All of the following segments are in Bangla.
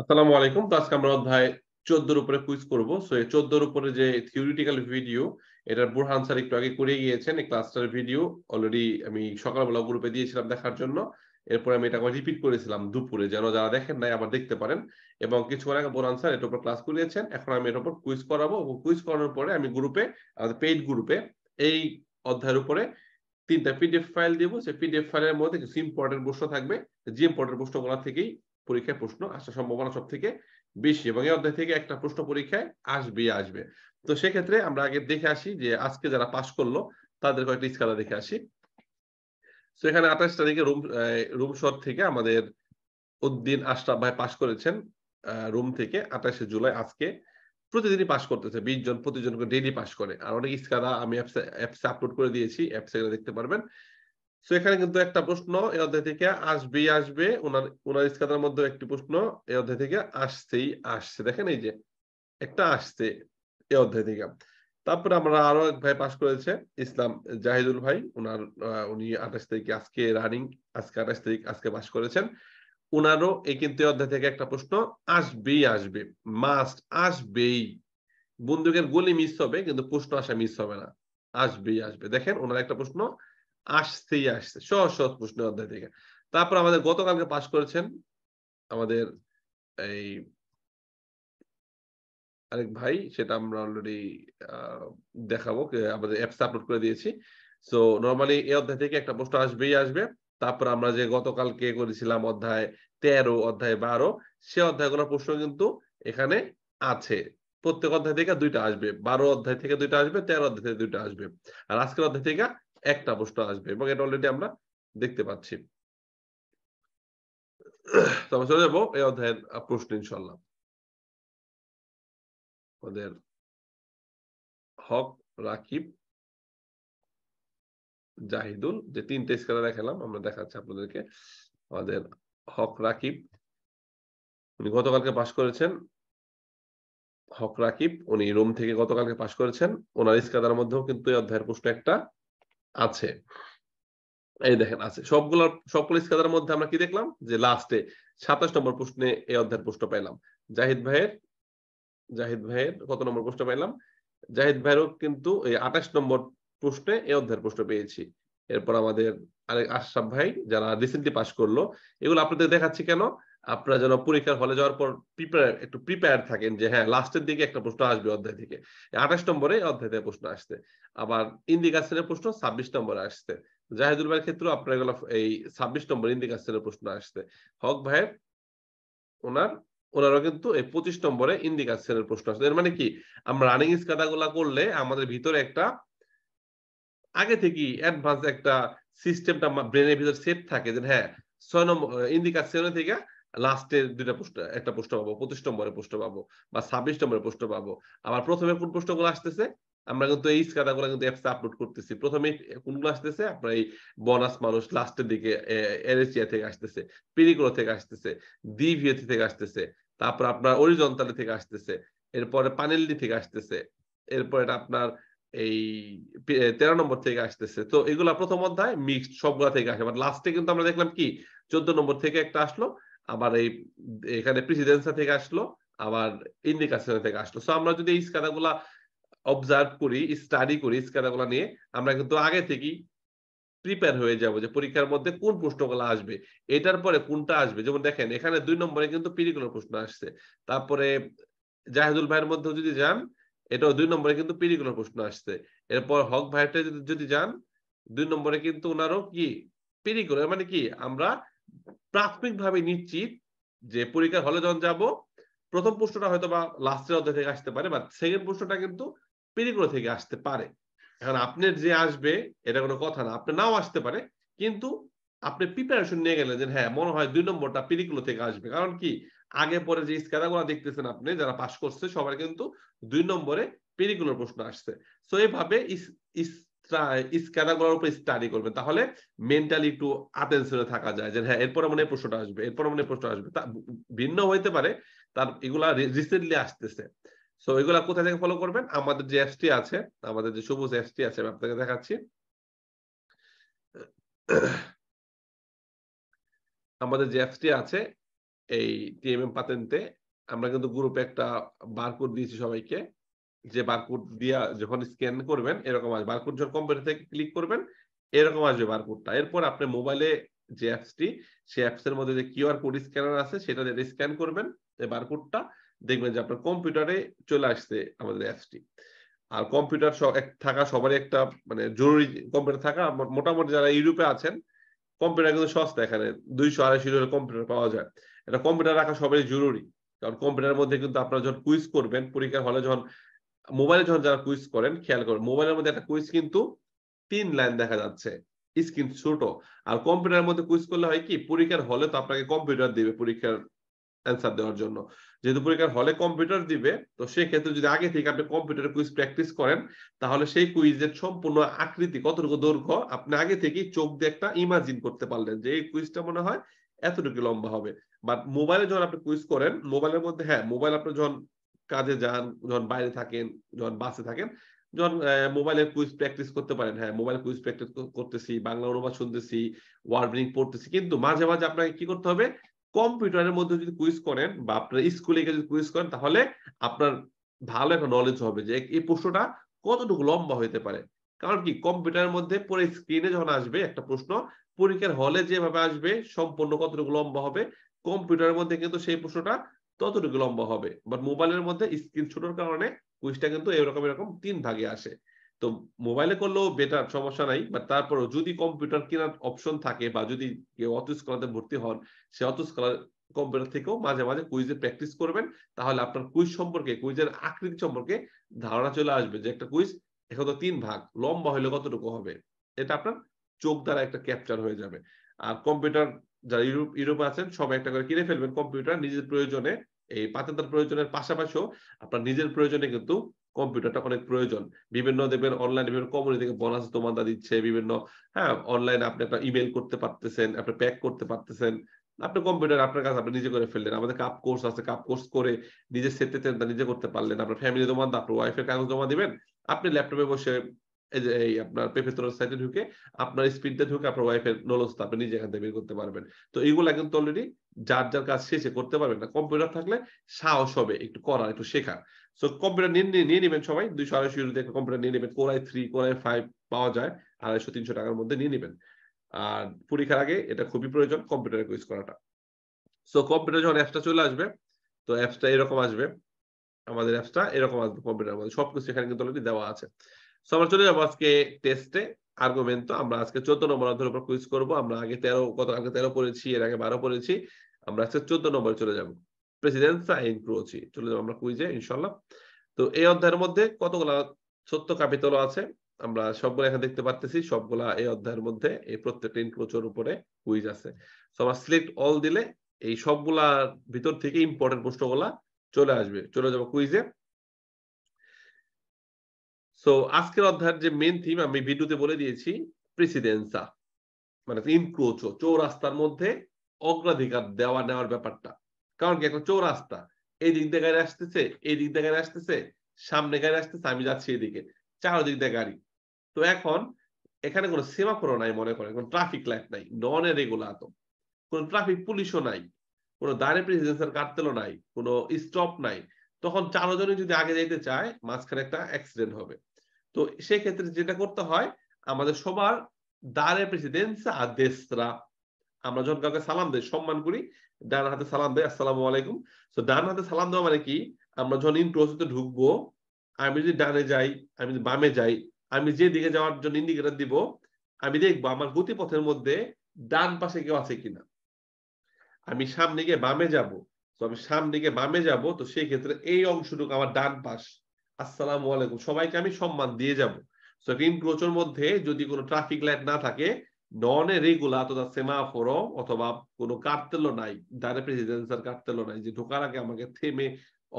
আসসালামু আলাইকুম তো আজকে আমরা অধ্যায় চোদ্দোর উপরে কুইজ করবো সো এই চোদ্দোর উপরে যে থিওরিটিক্যাল ভিডিও এটার বুরহান স্যার একটু আগে করে গিয়েছেন এই ক্লাসটার ভিডিও অলরেডি আমি সকালবেলা গ্রুপে দিয়েছিলাম দেখার জন্য এরপরে আমি এটা রিপিট করেছিলাম দুপুরে যেন যারা দেখেন নাই আবার দেখতে পারেন এবং কিছুক্ষণ আগে বোরান স্যার এটার উপর ক্লাস করিয়েছেন এখন আমি এটার উপর কুইজ করাবো কুইজ করানোর পরে আমি গ্রুপে আমাদের পেইড গ্রুপে এই অধ্যায়ের উপরে তিনটা পিডিএফ ফাইল দিব সেই পিডিএফ ফাইলের মধ্যে কিছু ইম্পর্টেন্ট প্রশ্ন থাকবে যে ইম্পর্টেন্ট প্রশ্নগুলো থেকেই পরীক্ষায় প্রশ্ন আসার সম্ভাবনা সব থেকে বেশি এবং এই অধ্যায় থেকে একটা প্রশ্ন পরীক্ষায় আসবে আসবে তো সেক্ষেত্রে আমরা আগে দেখে আসি যে আজকে যারা পাশ করলো তাদের কয়েকটা স্কালা দেখে আসি তো এখানে আঠাশ তারিখে রুম রুম শট থেকে আমাদের উদ্দিন আশরাফ ভাই পাশ করেছেন রুম থেকে আঠাশে জুলাই আজকে প্রতিদিনই পাশ করতেছে বিশ জন প্রতিজন করে ডেইলি পাশ করে আর অনেক ইস্কারা আমি অ্যাপসে আপলোড করে দিয়েছি অ্যাপসে দেখতে পারবেন তো এখানে কিন্তু একটা প্রশ্ন এই অধ্যায় থেকে আসবেই আসবে ওনার ওনার ইস্কাতার মধ্যে একটি প্রশ্ন এই অধ্যায় থেকে আসছেই আসছে দেখেন এই যে একটা আসছে এই অধ্যায় থেকে তারপরে আমরা আরো এক ভাই পাশ করেছে ইসলাম জাহিদুল ভাই ওনার উনি আঠাশ তারিখে আজকে রানিং আজকে আঠাশ তারিখ আজকে পাশ করেছেন ওনারও এই কিন্তু অধ্যায় থেকে একটা প্রশ্ন আসবেই আসবে মাস্ট আসবেই বন্দুকের গুলি মিস হবে কিন্তু প্রশ্ন আসা মিস হবে না আসবেই আসবে দেখেন ওনার একটা প্রশ্ন আসতেই আসছে সহজ প্রশ্ন অধ্যায় থেকে তারপর আমাদের গতকালকে পাশ করেছেন আমাদের এই আরেক ভাই সেটা আমরা অলরেডি দেখাবো আমাদের অ্যাপস আপলোড করে দিয়েছি সো নর্মালি এই অধ্যায় থেকে একটা প্রশ্ন আসবেই আসবে তারপর আমরা যে গতকালকে করেছিলাম অধ্যায় তেরো অধ্যায় বারো সে অধ্যায়গুলোর প্রশ্ন কিন্তু এখানে আছে প্রত্যেক অধ্যায় থেকে দুইটা আসবে বারো অধ্যায় থেকে দুইটা আসবে তেরো অধ্যায় থেকে দুইটা আসবে আর আজকের অধ্যায় থেকে একটা প্রশ্ন আসবে এবং এটা অলরেডি আমরা দেখতে পাচ্ছি তবে চলে যাবো এই অধ্যায়ের প্রশ্ন ইনশাল্লাহ আমাদের হক রাকিব জাহিদুল যে তিনটে স্কেলে দেখালাম আমরা দেখাচ্ছি আপনাদেরকে আমাদের হক রাকিব উনি গতকালকে পাশ করেছেন হক রাকিব উনি রোম থেকে গতকালকে পাশ করেছেন ওনার ইস্কাদার মধ্যেও কিন্তু এই অধ্যায়ের প্রশ্ন একটা আছে এই দেখেন আছে সবগুলোর সকল স্কাদার মধ্যে আমরা কি দেখলাম যে লাস্টে সাতাশ নম্বর প্রশ্নে এই অধ্যায়ের প্রশ্ন পাইলাম জাহিদ ভাইয়ের জাহিদ ভাইয়ের কত নম্বর প্রশ্ন পাইলাম জাহিদ ভাইয়েরও কিন্তু এই আঠাশ নম্বর প্রশ্নে এই অধ্যায়ের প্রশ্ন পেয়েছি এরপর আমাদের আরেক আশরাফ ভাই যারা রিসেন্টলি পাশ করলো এগুলো আপনাদের দেখাচ্ছি কেন আপনারা যেন পরীক্ষার হলে যাওয়ার পর প্রিপেয়ার একটু প্রিপেয়ার থাকেন যে হ্যাঁ লাস্টের দিকে একটা প্রশ্ন আসবে অধ্যায় থেকে আঠাশ নম্বরে অধ্যায় থেকে প্রশ্ন আসছে আবার ইন্ডিকাশনের প্রশ্ন ছাব্বিশ নম্বরে আসছে জাহেদুল ভাইয়ের ক্ষেত্রে আপনার এগুলো এই ছাব্বিশ নম্বর ইন্ডিকাশনের প্রশ্ন আসছে হক ভাইয়ের ওনার ওনারও কিন্তু এই পঁচিশ নম্বরে ইন্ডিকাশনের প্রশ্ন আসছে এর মানে কি আমরা রানিং স্কাদাগুলা করলে আমাদের ভিতরে একটা আগে থেকে অ্যাডভান্স একটা সিস্টেমটা ব্রেনের ভিতরে সেট থাকে যে হ্যাঁ ছয় নম্বর ইন্ডিকাশনে থেকে লাস্টে দুইটা পোস্ট একটা পোস্ট পাবো পঁচিশ নম্বরে পোস্ট পাবো বা ছাব্বিশ নম্বরে পোস্ট পাবো আবার প্রথমে কোন প্রশ্নগুলো আসতেছে আমরা কিন্তু এই স্কাদাগুলো কিন্তু অ্যাপসে আপলোড করতেছি প্রথমে কোনগুলো আসতেছে আপনার এই বনাস মানুষ লাস্টের দিকে এরেসিয়া থেকে আসতেছে পিরিকুলো থেকে আসতেছে দিভিয়েতি থেকে আসতেছে তারপর আপনার অরিজন্তালি থেকে আসতেছে এরপরে পানেল্লি থেকে আসতেছে এরপরে আপনার এই তেরো নম্বর থেকে আসতেছে তো এগুলা প্রথম অধ্যায় মিক্সড সবগুলা থেকে আসে বাট লাস্টে কিন্তু আমরা দেখলাম কি চোদ্দ নম্বর থেকে একটা আসলো আবার এই এখানে প্রেসিডেন্সা থেকে আসলো আবার ইন্ডিকেশন থেকে আসলো সো আমরা যদি এই স্কাদাগুলা অবজার্ভ করি স্টাডি করি স্কাদাগুলা নিয়ে আমরা কিন্তু আগে থেকেই প্রিপেয়ার হয়ে যাব যে পরীক্ষার মধ্যে কোন প্রশ্নগুলো আসবে এটার পরে কোনটা আসবে যেমন দেখেন এখানে দুই নম্বরে কিন্তু পিরিকুলার প্রশ্ন আসছে তারপরে জাহেদুল ভাইয়ের মধ্যে যদি যান এটাও দুই নম্বরে কিন্তু পিরিকুলার প্রশ্ন আসছে এরপর হক ভাইয়েরটা যদি যদি যান দুই নম্বরে কিন্তু ওনারও কি পিরিকুলার মানে কি আমরা প্রাথমিকভাবে নিশ্চিত যে পরীক্ষার হলে যখন যাব প্রথম প্রশ্নটা হয়তো বা লাস্টের অধ্যায় থেকে আসতে পারে বা সেকেন্ড প্রশ্নটা কিন্তু পেরিকুলো থেকে আসতে পারে এখন আপনার যে আসবে এটা কোনো কথা না আপনি নাও আসতে পারে কিন্তু আপনি প্রিপারেশন নিয়ে গেলেন যে হ্যাঁ মনে হয় দুই নম্বরটা পিরিকুলো থেকে আসবে কারণ কি আগে পরে যে স্কাদাগুলো দেখতেছেন আপনি যারা পাশ করছে সবার কিন্তু দুই নম্বরে পিরিকুলোর প্রশ্ন আসছে তো এইভাবে স্ক্যানারগুলোর উপর স্টাডি করবেন তাহলে মেন্টালি একটু আতেনসেলে থাকা যায় যে হ্যাঁ এরপরে মনে প্রশ্নটা আসবে এরপরে মনে প্রশ্ন আসবে ভিন্ন হইতে পারে তার এগুলা রিসেন্টলি আসতেছে সো এগুলা কোথা থেকে ফলো করবেন আমাদের যে অ্যাপসটি আছে আমাদের যে সবুজ অ্যাপসটি আছে আমি আপনাকে দেখাচ্ছি আমাদের যে অ্যাপসটি আছে এই টিএমএম পাতেন্তে আমরা কিন্তু গ্রুপে একটা বারকোড দিয়েছি সবাইকে যে বারকোড দিয়া যখন স্ক্যান করবেন এরকম আসবে বারকোড যখন কম্পিউটার থেকে ক্লিক করবেন এরকম আসবে বারকোডটা এরপর আপনি মোবাইলে যে অ্যাপসটি সেই অ্যাপস এর মধ্যে যে কিউআর কোড স্ক্যানার আছে সেটা দিয়ে স্ক্যান করবেন বারকোডটা দেখবেন যে আপনার কম্পিউটারে চলে আসছে আমাদের অ্যাপসটি আর কম্পিউটার থাকা সবারই একটা মানে জরুরি কম্পিউটার থাকা মোটামুটি যারা ইউরোপে আছেন কম্পিউটার কিন্তু সস্তা এখানে দুইশো আড়াইশো ডলার কম্পিউটার পাওয়া যায় এটা কম্পিউটার রাখা সবাই জরুরি কারণ কম্পিউটারের মধ্যে কিন্তু আপনারা যখন কুইজ করবেন পরীক্ষার হলে যখন মোবাইলে যখন যারা কুইজ করেন খেয়াল করেন মোবাইলের মধ্যে একটা কুইজ কিন্তু তিন লাইন দেখা যাচ্ছে স্ক্রিন ছোট আর কম্পিউটারের মধ্যে কুইজ করলে হয় কি পরীক্ষার হলে তো আপনাকে কম্পিউটার দিবে পরীক্ষার অ্যান্সার দেওয়ার জন্য যেহেতু পরীক্ষার হলে কম্পিউটার দিবে তো সেক্ষেত্রে যদি আগে থেকে আপনি কম্পিউটারে কুইজ প্র্যাকটিস করেন তাহলে সেই কুইজের সম্পূর্ণ আকৃতি কতটুকু দৈর্ঘ্য আপনি আগে থেকেই চোখ দিয়ে একটা ইমাজিন করতে পারলেন যে এই কুইজটা মনে হয় এতটুকু লম্বা হবে বাট মোবাইলে যখন আপনি কুইজ করেন মোবাইলের মধ্যে হ্যাঁ মোবাইল আপনার যখন কাজে যান যখন বাইরে থাকেন যখন বাসে থাকেন যখন মোবাইলের কুইজ প্র্যাকটিস করতে পারেন হ্যাঁ মোবাইল কুইজ প্র্যাকটিস করতেছি বাংলা অনুবাদ শুনতেছি ওয়ার্ড মিনিং পড়তেছি কিন্তু মাঝে মাঝে আপনাকে কি করতে হবে কম্পিউটারের মধ্যে যদি কুইজ করেন বা আপনার স্কুলে গিয়ে যদি কুইজ করেন তাহলে আপনার ভালো একটা নলেজ হবে যে এই প্রশ্নটা কতটুকু লম্বা হইতে পারে কারণ কি কম্পিউটারের মধ্যে পরে স্ক্রিনে যখন আসবে একটা প্রশ্ন পরীক্ষার হলে যেভাবে আসবে সম্পূর্ণ কতটুকু লম্বা হবে কম্পিউটারের মধ্যে কিন্তু সেই প্রশ্নটা ততটুকু লম্বা হবে বাট মোবাইলের মধ্যে স্ক্রিন ছোটর কারণে কুইজটা কিন্তু এরকম এরকম তিন ভাগে আসে তো মোবাইলে করলেও বেটার সমস্যা নাই বাট তারপরও যদি কম্পিউটার কেনার অপশন থাকে বা যদি কেউ অত স্কলাতে ভর্তি হন সে অত স্কলার কম্পিউটার থেকেও মাঝে মাঝে কুইজে প্র্যাকটিস করবেন তাহলে আপনার কুইজ সম্পর্কে কুইজের আকৃতি সম্পর্কে ধারণা চলে আসবে যে একটা কুইজ এখন তো তিন ভাগ লম্বা হলে কতটুকু হবে এটা আপনার চোখ দ্বারা একটা ক্যাপচার হয়ে যাবে আর কম্পিউটার যারা ইউরোপ ইউরোপে আছেন সবাই একটা করে কিনে ফেলবেন কম্পিউটার নিজের প্রয়োজনে এই পাতেন্দার প্রয়োজনের পাশাপাশিও আপনার নিজের প্রয়োজনে কিন্তু কম্পিউটারটা অনেক প্রয়োজন বিভিন্ন দেখবেন অনলাইন বিভিন্ন কমিউনিটি থেকে বোনাস তোমাদা দিচ্ছে বিভিন্ন হ্যাঁ অনলাইন আপনি আপনার ইমেল করতে পারতেছেন আপনি প্যাক করতে পারতেছেন আপনি কম্পিউটার আপনার কাজ আপনি নিজে করে ফেললেন আমাদের কাপ কোর্স আছে কাপ কোর্স করে নিজে সেতে নিজে করতে পারলেন আপনার ফ্যামিলি জমা আপনার ওয়াইফের কাগজ জমা দিবেন আপনি ল্যাপটপে বসে এই আপনার পেপেতোরা সাইটে ঢুকে আপনার ঢুকে আপনার ওয়াইফের আপনি নিজে এখান থেকে বের করতে পারবেন তো কিন্তু অলরেডি যার যার কাজ শেষে করতে পারবেন না কম্পিউটার থাকলে সাহস হবে একটু করার একটু শেখার সো কম্পিউটার নিয়ে নিয়ে নেবেন সবাই দুইশো আড়াইশো ইউরো দেখে কম্পিউটার নিয়ে নেবেন থ্রি কোরাই ফাইভ পাওয়া যায় আড়াইশো তিনশো টাকার মধ্যে নিয়ে নেবেন আর পরীক্ষার আগে এটা খুবই প্রয়োজন কম্পিউটারে ইউজ করাটা সো কম্পিউটার যখন অ্যাপসটা চলে আসবে তো অ্যাপসটা এরকম আসবে আমাদের অ্যাপসটা এরকম আসবে কম্পিউটার সবকিছু এখানে কিন্তু অলরেডি দেওয়া আছে সো আমরা চলে যাবো আজকে টেস্টে আর্গুমেন্ট তো আমরা আজকে চোদ্দ নম্বর অধ্যায়ের উপর কুইজ করবো আমরা আগে তেরো গত আগে তেরো পড়েছি এর আগে বারো পড়েছি আমরা আজকে চোদ্দ নম্বর চলে যাবো প্রেসিডেন্স আইন ক্রোচি চলে যাবো আমরা কুইজে ইনশাল্লাহ তো এই অধ্যায়ের মধ্যে কতগুলা সত্য কাপিতল আছে আমরা সবগুলো এখানে দেখতে পারতেছি সবগুলা এই অধ্যায়ের মধ্যে এই প্রত্যেকটা ইনক্রোচের উপরে কুইজ আছে তো আমরা সিলেক্ট অল দিলে এই সবগুলার ভিতর থেকে ইম্পর্টেন্ট প্রশ্নগুলা চলে আসবে চলে যাবো কুইজে সো আজকের অধ্যায়ের যে মেন থিম আমি ভিডিওতে বলে দিয়েছি প্রেসিডেন্সা মানে ইনক্রোচো চৌরাস্তার মধ্যে অগ্রাধিকার দেওয়া নেওয়ার ব্যাপারটা কারণ কি এখন চৌরাস্তা এই দিক দিয়ে গাড়ি আসতেছে এই দিক দিয়ে গাড়ি আসতেছে সামনে গাড়ি আসতেছে আমি যাচ্ছি এদিকে চারদিক দিয়ে গাড়ি তো এখন এখানে কোনো সেমাফোরও নাই মনে করে কোনো ট্রাফিক লাইট নাই নন রেগুলার তো কোনো ট্রাফিক পুলিশও নাই কোনো দাঁড়িয়ে প্রেসিডেন্সের কাটতেলও নাই কোনো স্টপ নাই তখন চারজনে যদি আগে যেতে চায় মাঝখানে একটা অ্যাক্সিডেন্ট হবে তো সেক্ষেত্রে যেটা করতে হয় আমাদের সবার দারে প্রেসিডেন্সা আদেসরা আমরা যখন কাউকে সালাম দেয় সম্মান করি ডান হাতে সালাম দেয় আসসালাম আলাইকুম তো ডান হাতে সালাম দেওয়া মানে কি আমরা যখন ইন্ট্রোসিতে ঢুকবো আমি যদি ডানে যাই আমি যদি বামে যাই আমি যে দিকে যাওয়ার জন্য ইন্ডিকেটার দিব আমি দেখবো আমার গতিপথের মধ্যে ডান পাশে কেউ আছে কিনা আমি সামনে গিয়ে বামে যাব তো আমি সামনে গিয়ে বামে যাব তো সেই ক্ষেত্রে এই অংশটুকু আমার ডান পাশ আসসালামু আলাইকুম সবাইকে আমি সম্মান দিয়ে যাব সো গ্রিন ক্রোচের মধ্যে যদি কোনো ট্রাফিক লাইট না থাকে নন রেগুলার অথবা সেমাফোর অথবা কোনো কাটতেলো নাই ডাইরেক্ট প্রেসিডেন্সের কার্তেলো নাই যে ঢোকার আগে আমাকে থেমে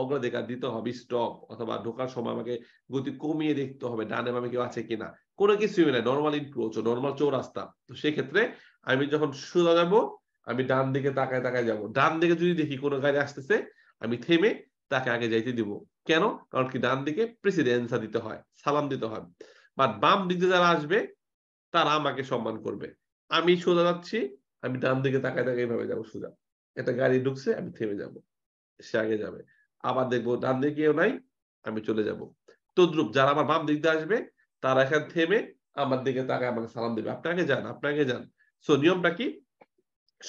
অগ্রাধিকার দিতে হবে স্টপ অথবা ঢোকার সময় আমাকে গতি কমিয়ে দেখতে হবে ডানে বামে কেউ আছে কিনা কোনো কিছুই নাই নর্মাল ইনক্রোচ নর্মাল চৌরাস্তা তো সেক্ষেত্রে আমি যখন সোজা যাব আমি ডান দিকে তাকায় তাকায় যাব ডান দিকে যদি দেখি কোনো গাড়ি আসতেছে আমি থেমে তাকে আগে যাইতে দিব কেন কারণ কি ডান দিকে প্রেসিডেন্সা দিতে হয় সালাম দিতে হয় বাট বাম দিকে যারা আসবে তারা আমাকে সম্মান করবে আমি সোজা যাচ্ছি আমি ডান দিকে তাকায় তাকায় এইভাবে যাবো সোজা একটা গাড়ি ঢুকছে আমি থেমে যাব সে আগে যাবে আবার দেখবো ডান দিকে কেউ নাই আমি চলে যাব তদ্রুপ যারা আমার বাম দিক দিয়ে আসবে তারা এখান থেমে আমার দিকে তাকায় আমাকে সালাম দেবে আগে যান আপনি আগে যান সো নিয়মটা কি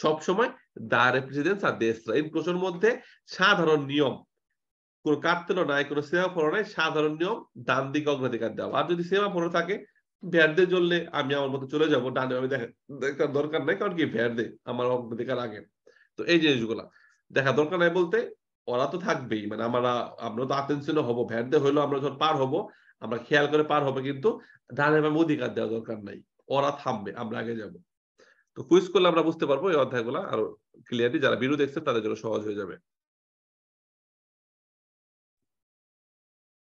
সবসময় দা রেপ্রেসিডেন্স আর দেশ এই প্রশ্নের মধ্যে সাধারণ নিয়ম কোনো কাটতেলো নাই কোনো সেবা ফলো নাই সাধারণ নিয়ম ডান দিকে অগ্রাধিকার দেওয়া আর যদি সেবা ফলো থাকে ভ্যাট দিয়ে চললে আমি আমার মতো চলে যাবো ডানে আমি দেখার দরকার নাই কারণ কি ভ্যাট দে আমার অগ্রাধিকার আগে তো এই জিনিসগুলা দেখা দরকার নাই বলতে ওরা তো থাকবেই মানে আমরা আমরা তো আতেনশীল হবো ভ্যাট দিয়ে হইলো আমরা যখন পার হবো আমরা খেয়াল করে পার হবে কিন্তু ডানে আমি অধিকার দেওয়া দরকার নাই ওরা থামবে আমরা আগে যাব তো কুইজ করলে আমরা বুঝতে পারবো এই অধ্যায়গুলা আরো ক্লিয়ারলি যারা বিরোধী দেখছে তাদের জন্য সহজ হয়ে যাবে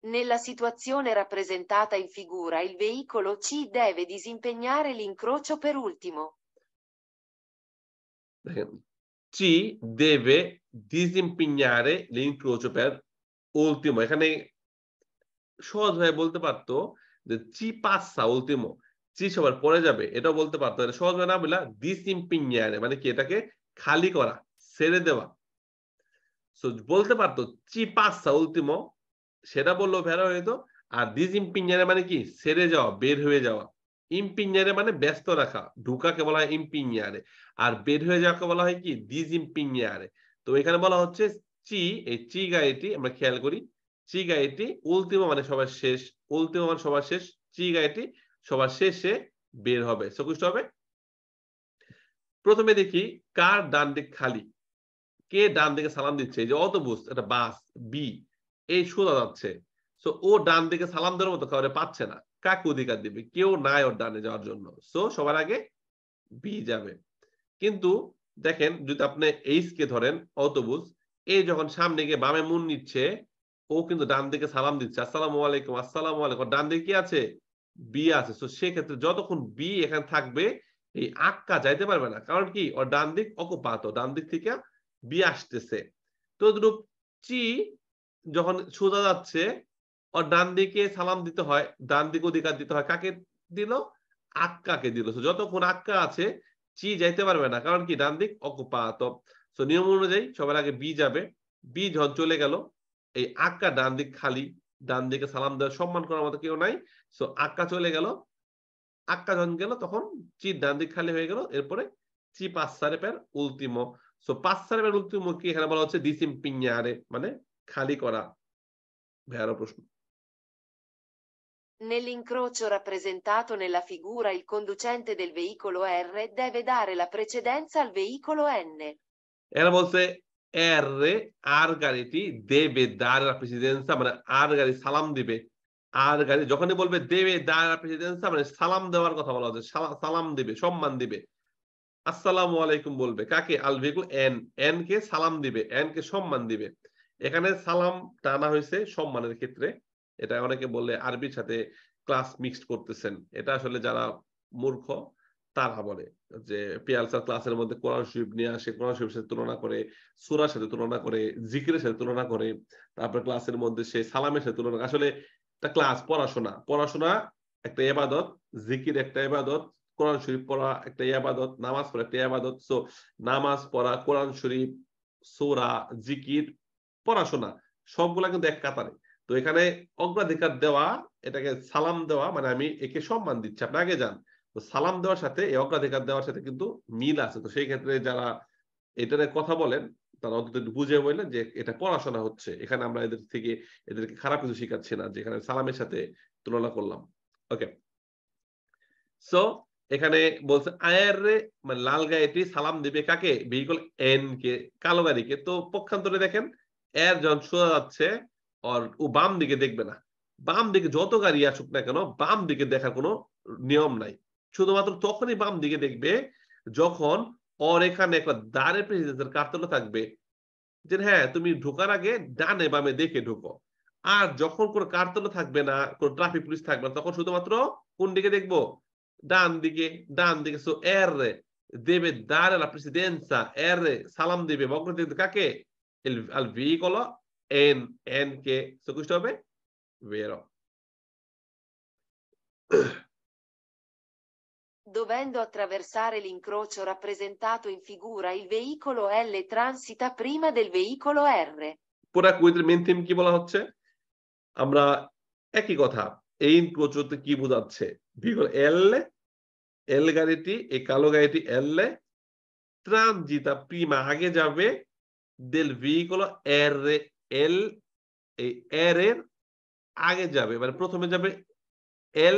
Nella situazione rappresentata in figura il veicolo C deve disimpegnare l'incrocio per ultimo. Eh, C deve disimpegnare l'incrocio per ultimo এখানে সহজভাবে বলতে পারতো যে চি পাসা ultimo চি সবার পরে যাবে এটা বলতে পারতো এটা সহজভাবে না বলা disimpegnare মানে কি এটাকে খালি করা ছেড়ে দেওয়া সো বলতে পারতো চি পাসা ultimo সেটা বললো ফেরা তো আর দিজ ইম্পিঞ্জারে মানে কি সেরে যাওয়া বের হয়ে যাওয়া ইম্পিঞ্জারে মানে ব্যস্ত রাখা ঢুকাকে বলা হয় ইম্পিঞ্জারে আর বের হয়ে যাওয়াকে বলা হয় কি দিজ ইম্পিঞ্জারে তো এখানে বলা হচ্ছে চি এই চি গাইটি আমরা খেয়াল করি চি গাড়িটি উল্তিমা মানে সবার শেষ উল্তিমা মানে সবার শেষ চি গাড়িটি সবার শেষে বের হবে সকুষ্ট হবে প্রথমে দেখি কার ডান দিক খালি কে ডান দিকে সালাম দিচ্ছে এই যে অটোবুস এটা বাস বি এই শোনা যাচ্ছে সো ও ডান দিকে সালাম দেওয়ার মতো খাবারে পাচ্ছে না কাকে অধিকার দিবে কেউ নাই ওর ডানে যাওয়ার জন্য সো সবার আগে বি যাবে কিন্তু দেখেন যদি আপনি এইচ কে ধরেন অতবুস এ যখন সামনে গিয়ে বামে মুন নিচ্ছে ও কিন্তু ডান দিকে সালাম দিচ্ছে আসসালাম আলাইকুম আসসালাম আলাইকুম ডান দিকে কি আছে বি আছে তো সেক্ষেত্রে যতক্ষণ বি এখানে থাকবে এই আক্কা যাইতে পারবে না কারণ কি ওর ডান দিক অকুপাত ডান দিক থেকে বি আসতেছে তদ্রুপ চি যখন সোজা যাচ্ছে আর ডান দিকে সালাম দিতে হয় ডান দিকে অধিকার দিতে হয় কাকে দিল আক্কাকে দিল যতক্ষণ আক্কা আছে চি যাইতে পারবে না কারণ কি ডান দিক অকুপাত তো নিয়ম অনুযায়ী সবার আগে বি যাবে বি যখন চলে গেল এই আক্কা ডান দিক খালি ডান দিকে সালাম দেওয়া সম্মান করার মতো কেউ নাই সো আক্কা চলে গেল আক্কা যখন গেল তখন চি ডান দিক খালি হয়ে গেল এরপরে চি পাঁচ সারেপের উল্টিমো সো পাঁচ সারেপের উল্টিমো কি এখানে বলা হচ্ছে দিসিম পিঞ্জারে মানে খালি করা ভেয়ারও প্রশ্ন Nell'incrocio rappresentato nella figura il conducente del veicolo R deve dare la precedenza al veicolo N. এরা বলছে R আর গাড়িটি দেবে dare la precedenza মানে আর গাড়ি সালাম দিবে আর গাড়ি যখনই বলবে দেবে dare la precedenza মানে সালাম দেওয়ার কথা বলা হচ্ছে সালাম দিবে সম্মান দিবে আসসালামু আলাইকুম বলবে কাকে আল ভেহিকুল N এন কে সালাম দিবে এন কে সম্মান দিবে এখানে সালাম টানা হয়েছে সম্মানের ক্ষেত্রে এটা অনেকে বললে আরবির সাথে ক্লাস মিক্সড করতেছেন এটা আসলে যারা মূর্খ তারা বলে যে পিয়ালসার ক্লাসের মধ্যে কোরআন শরীফ নিয়ে আসে কোরআন শরীফের সাথে তুলনা করে সুরার সাথে তুলনা করে জিকিরের সাথে তুলনা করে তারপরে ক্লাসের মধ্যে সে সালামের সাথে তুলনা আসলে একটা ক্লাস পড়াশোনা পড়াশোনা একটা এবাদত জিকির একটা এবাদত কোরআন শরীফ পড়া একটা এবাদত নামাজ পড়া একটা এবাদত সো নামাজ পড়া কোরআন শরীফ সোরা জিকির পড়াশোনা সবগুলা কিন্তু এক কাতারে তো এখানে অগ্রাধিকার দেওয়া এটাকে সালাম দেওয়া মানে আমি একে সম্মান দিচ্ছি আপনি আগে যান তো সালাম দেওয়ার সাথে এই অগ্রাধিকার দেওয়ার সাথে কিন্তু মিল আছে তো সেই ক্ষেত্রে যারা এটা কথা বলেন তারা অন্তত বুঝে বললেন যে এটা পড়াশোনা হচ্ছে এখানে আমরা এদের থেকে এদেরকে খারাপ কিছু শিখাচ্ছি না যেখানে সালামের সাথে তুলনা করলাম ওকে সো এখানে বলছে আয়ার রে মানে লাল গায়েটি সালাম দিবে কাকে ভেহিকল এন কে কালো গাড়িকে তো পক্ষান্তরে দেখেন এর যখন শোনা যাচ্ছে আর ও বাম দিকে দেখবে না বাম দিকে যত গাড়ি আসুক না কেন বাম দিকে দেখার কোনো নিয়ম নাই শুধুমাত্র তখনই বাম দিকে দেখবে যখন ওর এখানে একটা দাঁড়ে প্রেসিডেন্সের কার্তল থাকবে যে হ্যাঁ তুমি ঢোকার আগে ডানে বামে দেখে ঢুকো আর যখন কোনো কার্তল থাকবে না কোনো ট্রাফিক পুলিশ থাকবে না তখন শুধুমাত্র কোন দিকে দেখবো ডান দিকে ডান দিকে সো এর দেবে দাঁড়ালা প্রেসিডেন্সা এর সালাম দেবে মগ্ন কাকে il, al veicolo n, n che questo হবে vero Dovendo attraversare l'incrocio rappresentato in figura, il veicolo L transita prima del veicolo R. পুরা কুয়েতের মেন থিম কি বলা হচ্ছে আমরা একই কথা এই ইনক্রোচতে কি বোঝাচ্ছে L, এল এল গাড়িটি এই কালো গাড়িটি এল ট্রানজিতা প্রিমা আগে যাবে del vehículo R, L, এই এর আগে যাবে মানে প্রথমে যাবে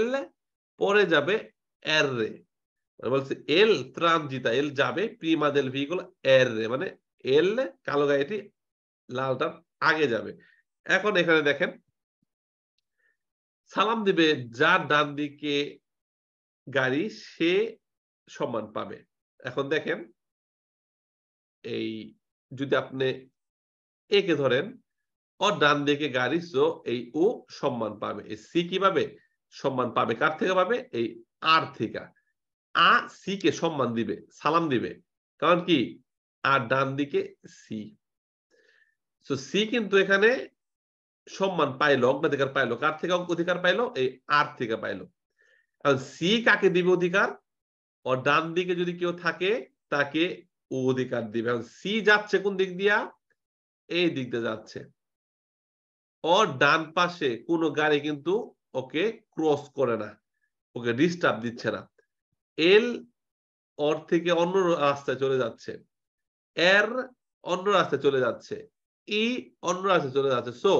L পরে যাবে R রে মানে বলছে এল ত্রানজিতা এল যাবে প্রিমা দেল ভিগুল এর মানে এল কালো গাড়িটি লালটার আগে যাবে এখন এখানে দেখেন সালাম দিবে যার ডান দিকে গাড়ি সে সম্মান পাবে এখন দেখেন এই যদি আপনি একে ধরেন অ ডান দিকে গাড়ি সো এই ও সম্মান পাবে এই সি কি পাবে সম্মান পাবে কার থেকে পাবে এই আর থেকে আ সি কে সম্মান দিবে সালাম দিবে কারণ কি আর ডান দিকে সি সো সি কিন্তু এখানে সম্মান পাইলো অগ্রাধিকার পাইলো কার থেকে অধিকার পাইলো এই আর থেকে পাইলো সি কাকে দিবে অধিকার ও ডান দিকে যদি কেউ থাকে তাকে অধিকার দিবে এখন সি যাচ্ছে কোন দিক দিয়া এই দিক দিয়ে যাচ্ছে ওর ডান পাশে কোনো গাড়ি কিন্তু ওকে ক্রস করে না ওকে ডিস্টার্ব দিচ্ছে না এল ওর থেকে অন্য রাস্তায় চলে যাচ্ছে এর অন্য রাস্তায় চলে যাচ্ছে ই e অন্য রাস্তায় চলে যাচ্ছে সো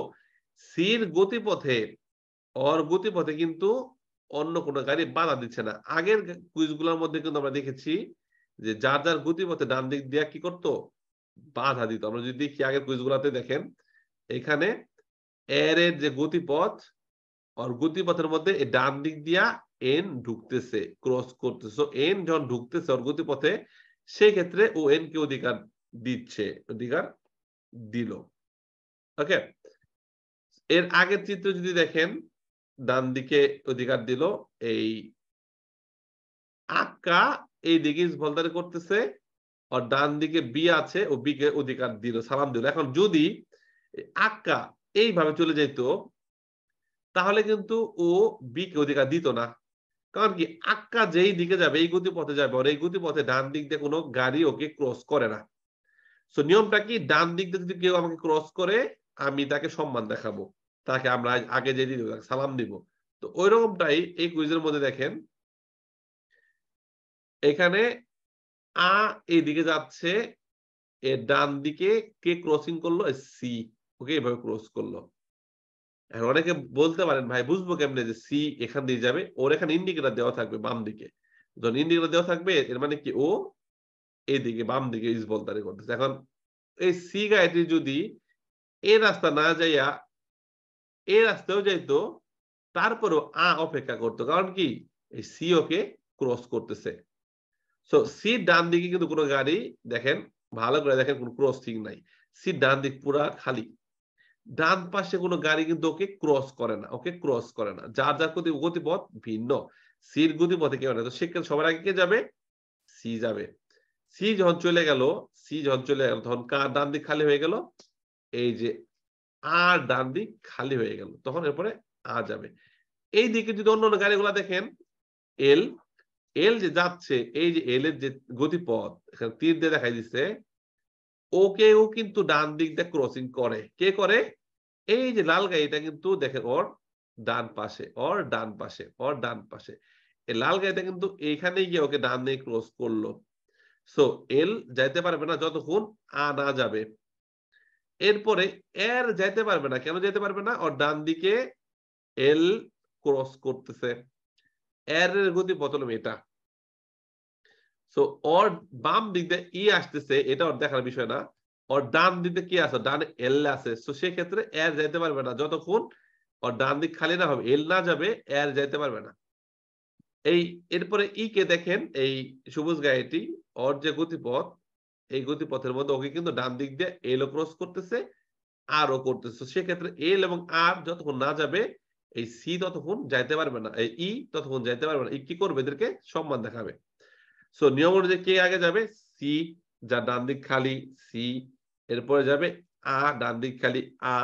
সির গতিপথে ওর গতিপথে কিন্তু অন্য কোনো গাড়ি বাধা দিচ্ছে না আগের কুইজগুলোর মধ্যে কিন্তু আমরা দেখেছি যে যার যার গতিপথে ডান দিক দিয়ে কি করতো বাধা দিত আমরা যদি দেখি আগের কুইজগুলাতে দেখেন এখানে এর এর যে গতিপথ আর গতিপথের মধ্যে ডান দিক দিয়া এন ঢুকতেছে ক্রস করতেছে এন যখন ঢুকতেছে ওর গতিপথে সেই ক্ষেত্রে ও এন কে অধিকার দিচ্ছে অধিকার দিল ওকে এর আগের চিত্র যদি দেখেন ডান দিকে অধিকার দিল এই আকা এই দিকে ইসবলদারি করতেছে আর ডান দিকে বি আছে ও বি কে অধিকার দিল সালাম দিল এখন যদি আক্কা এইভাবে চলে যেত তাহলে কিন্তু ও বি কে অধিকার দিত না কারণ কি আক্কা যেই দিকে যাবে এই গতিপথে যাবে আর এই গতিপথে ডান দিক দিয়ে কোনো গাড়ি ওকে ক্রস করে না সো নিয়মটা কি ডান দিক দিয়ে যদি কেউ আমাকে ক্রস করে আমি তাকে সম্মান দেখাবো তাকে আমরা আগে যে দিব সালাম দিব তো ওই রকমটাই এই কুইজের মধ্যে দেখেন এখানে আ এদিকে যাচ্ছে এর ডান দিকে কে ক্রসিং করলো সি ওকে এভাবে ক্রস করলো এখন অনেকে বলতে পারেন ভাই বুঝবো কেমনে যে সি এখান দিয়ে যাবে ওর এখানে ইন্ডিকেটার দেওয়া থাকবে বাম দিকে যখন ইন্ডিকেটার দেওয়া থাকবে এর মানে কি ও এদিকে বাম দিকে ইস তারি করতেছে এখন এই সি গাড়িটি যদি এ রাস্তা না যাইয়া এ রাস্তাও যাইতো তারপরেও আ অপেক্ষা করতো কারণ কি এই সি ওকে ক্রস করতেছে সো সি ডান দিকে কিন্তু কোনো গাড়ি দেখেন ভালো করে দেখেন কোনো ক্রসিং নাই সি ডান দিক পুরা খালি ডান পাশে কোনো গাড়ি কিন্তু ওকে ক্রস করে না ওকে ক্রস করে না যার যার গতি গতিপথ ভিন্ন সির গতিপথে কেউ না তো সেক্ষেত্রে সবার আগে কে যাবে সি যাবে সি যখন চলে গেল সি যখন চলে গেল তখন কার ডান দিক খালি হয়ে গেল এই যে আর ডান দিক খালি হয়ে গেল তখন এরপরে আ যাবে এই দিকে যদি অন্য অন্য গাড়িগুলা দেখেন এল এল যে যাচ্ছে এই যে এল এর যে গতিপথ এখানে তীর দিয়ে দেখা দিচ্ছে ওকে ও কিন্তু ডান দিক দিয়ে ক্রসিং করে কে করে এই যে লাল গাড়ি এটা কিন্তু দেখে ওর ডান পাশে ওর ডান পাশে ওর ডান পাশে এই লাল গাড়িটা কিন্তু এখানে গিয়ে ওকে ডান দিয়ে ক্রস করলো সো এল যাইতে পারবে না যতক্ষণ আ না যাবে এরপরে এর যাইতে পারবে না কেন যেতে পারবে না ওর ডান দিকে এল ক্রস করতেছে এর গতি প্রচলন এটা সো অর বাম দিক দিয়ে ই e আসতেছে এটা ওর দেখার বিষয় না ওর ডান দিকে কি আছে ডান এল আছে তো সেক্ষেত্রে এর যাইতে পারবে না যতক্ষণ ওর ডান দিক খালি না হবে এল না যাবে এর যাইতে পারবে না এই এরপরে ই e কে দেখেন এই সবুজ গাড়িটি ওর যে গতিপথ এই গতিপথের মধ্যে ওকে কিন্তু ডান দিক দিয়ে এল ক্রস করতেছে আর ও করতেছে সেক্ষেত্রে এল এবং আর যতক্ষণ না যাবে এই সি ততক্ষণ যাইতে পারবে না এই ই ততক্ষণ যাইতে পারবে না ই কি করবে এদেরকে সম্মান দেখাবে সো নিয়ম অনুযায়ী কে আগে যাবে সি যা ডান দিক খালি সি এরপরে যাবে আ ডান দিক খালি আ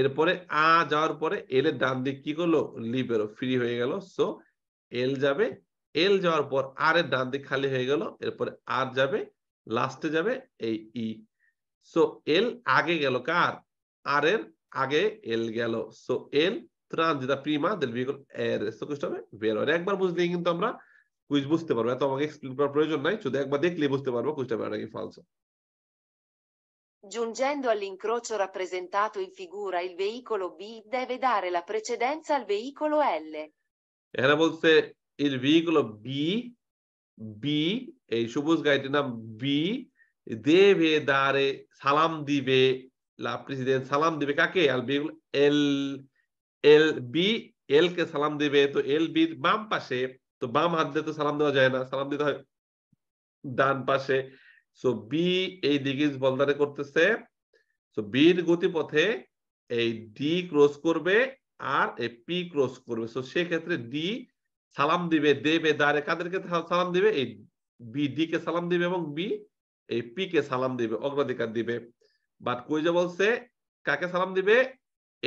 এরপরে আ যাওয়ার পরে এল এর ডান দিক কি করলো লিবেরো ফ্রি হয়ে গেল সো এল যাবে এল যাওয়ার পর আর এর ডান দিক খালি হয়ে গেল এরপরে আর যাবে লাস্টে যাবে এই ই সো এল আগে গেল কার আর এর আগে এল গেল so L transit the prima del vehicle arrest তো কোশ্চেন হবে বের হয় একবার বুঝলে কিন্তু আমরা কুইজ বুঝতে পারবো এত আমাকে এক্সপ্লেন করার প্রয়োজন নাই শুধু একবার দেখলে বুঝতে পারবো কুইজটা vera নাকি falso Giungendo all'incrocio rappresentato in figura, il veicolo B deve dare la precedenza al veicolo L. এখানে বলছে il veicolo B B এই সবুজ গাড়িটির নাম B deve dare সালাম দিবে la presidenza সালাম দিবে কাকে al veicolo L L B L কে সালাম দিবে তো এল বি বাম পাশে তো বাম হাত দিয়ে তো সালাম দেওয়া যায় না সালাম দিতে হয় ডান পাশে সো বি এই দিকে বলদারে করতেছে সো বির গতিপথে এই ডি ক্রস করবে আর এই পি ক্রস করবে সো সেক্ষেত্রে ডি সালাম দিবে দেবে দাঁড়ে কাদেরকে সালাম দিবে এই বি ডি কে সালাম দিবে এবং বি এই পি কে সালাম দিবে অগ্রাধিকার দিবে বাট কই যে বলছে কাকে সালাম দিবে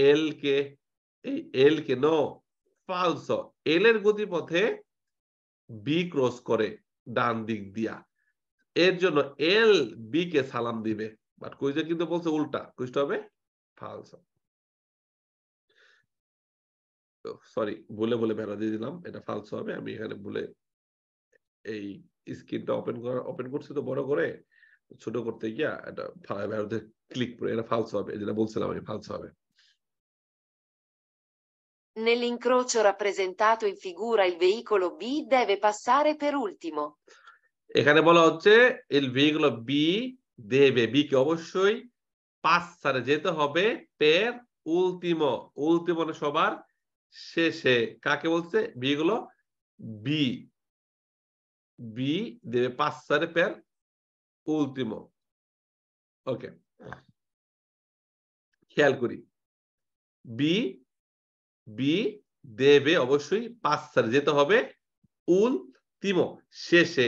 এল কে এই এল কে নো ফালস এল এর গতিপথে বি ক্রস করে ডান দিক দিয়া এর জন্য এল বি কে সালাম দিবে বাট কুইজে কিন্তু বলছে উল্টা কুইজটা হবে ফালস সরি oh, বলে বলে বেড়া দিয়ে দিলাম এটা ফালস হবে আমি এখানে বলে এই স্ক্রিনটা ওপেন করা ওপেন করছি তো বড় করে ছোট করতে গিয়া এটা বেড়াতে ক্লিক করে এটা ফালস হবে যেটা বলছিলাম আমি ফালস হবে Nell'incrocio rappresentato in figura il veicolo B deve passare per ultimo এখানে বলা হচ্ছে il veicolo B deve B কে অবশ্যই passare যেতে হবে per ultimo ultimo মানে সবার শেষে কাকে বলছে veicolo B B deve passare per ultimo Ok. খেয়াল করি B বি দেবে অবশ্যই পাঁচ সারে যেতে হবে উল তিমো শেষে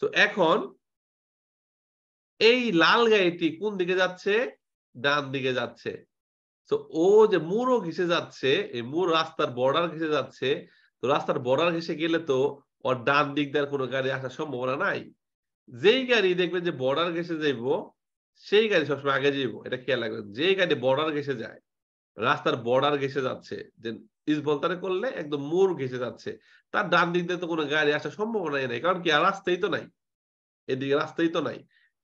তো এখন এই লাল গাড়িটি কোন দিকে যাচ্ছে ডান দিকে যাচ্ছে তো ও যে মুরও ঘেসে যাচ্ছে এই মুর রাস্তার বর্ডার ঘেসে যাচ্ছে তো রাস্তার বর্ডার ঘেসে গেলে তো ওর ডান দিক দিয়ে কোনো গাড়ি আসার সম্ভাবনা নাই যেই গাড়ি দেখবেন যে বর্ডার ঘেসে যাইব সেই গাড়ি সবসময় আগে যাইব এটা খেয়াল রাখবেন যেই গাড়ি বর্ডার ঘেসে যায় রাস্তার বর্ডার ঘেসে যাচ্ছে যে ইসবলতারে করলে একদম মোর ঘেসে যাচ্ছে তার ডান দিক দিয়ে তো কোনো গাড়ি আসার সম্ভাবনাই নাই কারণ কি আর রাস্তাই তো নাই এদিকে রাস্তাই তো নাই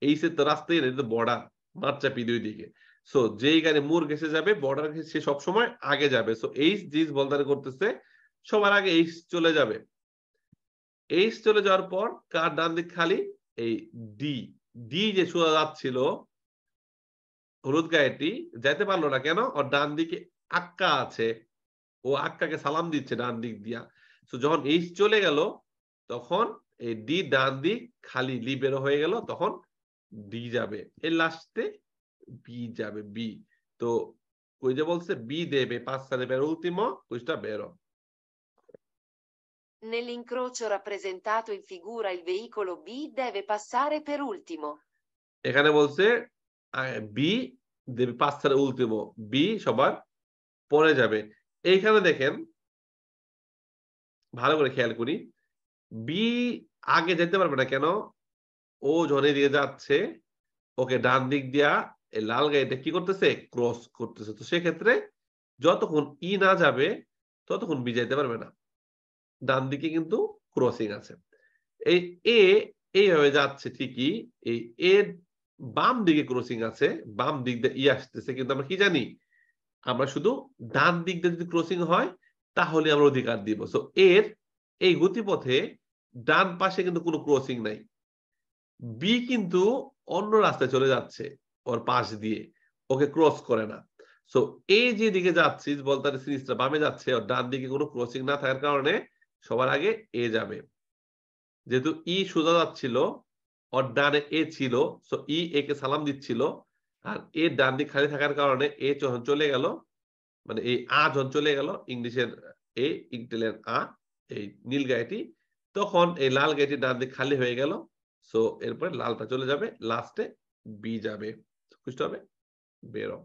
এই সে তো রাস্তাই নেই বর্ডার মারচাপি দুই দিকে সো যেই গাড়ি মোর ঘেসে যাবে বর্ডার সে সবসময় আগে যাবে সো এইচ জিজ বলদারে করতেছে সবার আগে এইচ চলে যাবে এইচ চলে যাওয়ার পর কার ডান দিক খালি এই ডি ডি যে সোজা যাচ্ছিল হলুদ গায়েটি যাইতে পারলো না কেন ওর ডান দিকে আক্কা আছে ও আক্কাকে সালাম দিচ্ছে ডান দিক দিয়া তো যখন এইচ চলে গেল তখন এই ডি ডান দিক খালি লি বের হয়ে গেল তখন ডি যাবে এর লাস্টে বি যাবে বি তো ওই যে বলছে বি দেবে পাঁচ সালে বেরো উত্তিম ওইটা বেরো Nell'incrocio rappresentato in figura il veicolo B deve passare per ultimo এখানে বলছে বি দেবে পাঁচ তারে উল্টিমো বি সবার পরে যাবে এইখানে দেখেন ভালো করে খেয়াল করি বি আগে যেতে পারবে না কেন ও ঝরে দিয়ে যাচ্ছে ওকে ডান দিক দিয়া এই লাল গাড়িটা কি করতেছে ক্রস করতেছে তো সেক্ষেত্রে যতক্ষণ ই e না যাবে ততক্ষণ বি যাইতে পারবে না ডান দিকে কিন্তু ক্রসিং আছে এই এ এইভাবে যাচ্ছে ঠিকই এই এর বাম দিকে ক্রসিং আছে বাম দিক দিয়ে ই আসতেছে কিন্তু আমরা কি জানি আমরা শুধু ডান দিক দিয়ে যদি ক্রসিং হয় তাহলে আমরা অধিকার দিব সো এর এই গতিপথে ডান পাশে কিন্তু কোনো ক্রসিং নাই বি কিন্তু অন্য রাস্তায় চলে যাচ্ছে ওর পাশ দিয়ে ওকে ক্রস করে না সো এ যে দিকে যাচ্ছিস বল তার সিরিজটা বামে যাচ্ছে আর ডান দিকে কোনো ক্রসিং না থাকার কারণে সবার আগে এ যাবে যেহেতু ই সোজা যাচ্ছিল ওর ডানে এ ছিল সো ই এ কে সালাম দিচ্ছিল আর এ ডান দিক খালি থাকার কারণে এ যখন চলে গেল মানে এই আ যখন চলে গেল ইংলিশের এ ইংটেলের আ এই নীল গাইটি তখন এই লাল গাইটি ডান দিক খালি হয়ে গেল সো এরপরে লালটা চলে যাবে লাস্টে বি যাবে বুঝতে হবে বেরো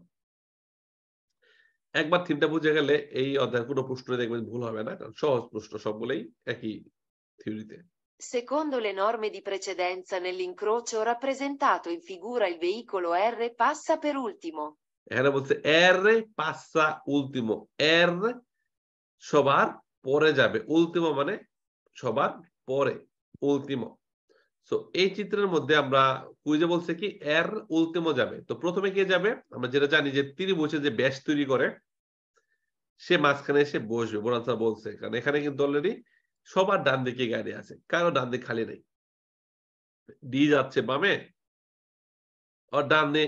একবার থিমটা বুঝে গেলে এই অধ্যায়ের কোনো প্রশ্ন দেখবেন ভুল হবে না কারণ সহজ প্রশ্ন সবগুলোই একই থিওরিতে Secondo le norme di precedenza nell'incrocio rappresentato in figura il veicolo R passa per ultimo. এখানে R passa ultimo. R সবার pore jabe. ultimo mane সবার pore. ultimo. সো এই চিত্রের মধ্যে আমরা কুইজে বলছে কি এর উল্টিমো যাবে তো প্রথমে কে যাবে আমরা যেটা জানি যে ত্রিভুজে যে ব্যাস তৈরি করে সে মাঝখানে এসে বসবে বোনান্সার বলছে কারণ এখানে কিন্তু অলরেডি সবার ডান দিকে গাড়ি আছে কারো ডান দিক খালি নেই ডি যাচ্ছে বামে আর ডানে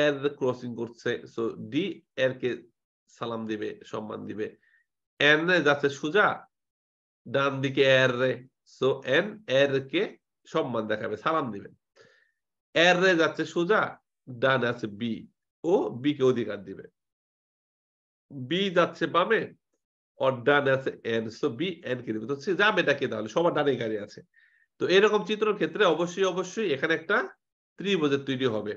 এর ক্রসিং করছে সো ডি এর কে সালাম দিবে সম্মান দিবে এন যাচ্ছে সুজা ডান দিকে এর রে সো এন এর কে সম্মান দেখাবে সালাম দিবে এর রে যাচ্ছে সুজা ডান আছে বি ও বি কে অধিকার দিবে বি যাচ্ছে বামে অর ডান আছে এন সো বি এন কে তো সে যাবে ডাকে তাহলে সবার ডানে গাড়ি আছে তো এরকম চিত্রর ক্ষেত্রে অবশ্যই অবশ্যই এখানে একটা ত্রিভুজের তৈরি হবে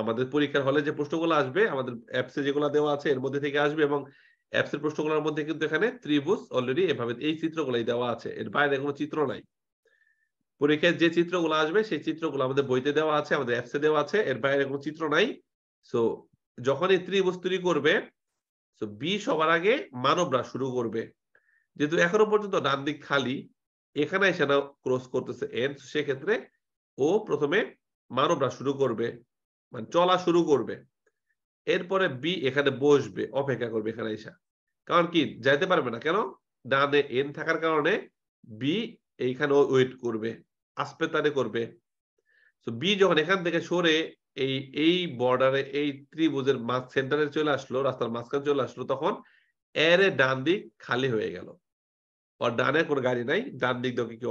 আমাদের পরীক্ষার হলে যে প্রশ্নগুলো আসবে আমাদের অ্যাপসে যেগুলো দেওয়া আছে এর মধ্যে থেকে আসবে এবং অ্যাপসের প্রশ্নগুলোর মধ্যে কিন্তু এখানে ত্রিভুজ অলরেডি এভাবে এই চিত্রগুলোই দেওয়া আছে এর বাইরে কোনো চিত্র নাই পরীক্ষায় যে চিত্রগুলো আসবে সেই চিত্রগুলো আমাদের বইতে দেওয়া আছে আমাদের অ্যাপসে দেওয়া আছে এর বাইরে কোনো চিত্র নাই সো যখন এই ত্রিভুজ তৈরি করবে তো বি সবার আগে মানবরা শুরু করবে যেহেতু এখনো পর্যন্ত ডান দিক খালি এখানে না ক্রস করতেছে এন সেক্ষেত্রে ও প্রথমে মানবরা শুরু করবে মানে চলা শুরু করবে এরপরে বি এখানে বসবে অপেক্ষা করবে এখানে এসা কারণ কি যাইতে পারবে না কেন ডানে এন থাকার কারণে বি এইখানে ওয়েট করবে তারে করবে তো বি যখন এখান থেকে সরে এই এই বর্ডারে এই ত্রিভুজের মাঝ সেন্টারে চলে আসলো রাস্তার মাঝখানে চলে আসলো তখন এর ডান দিক খালি হয়ে গেল আর ডানে কোনো গাড়ি নাই ডান দিক দিকে কেউ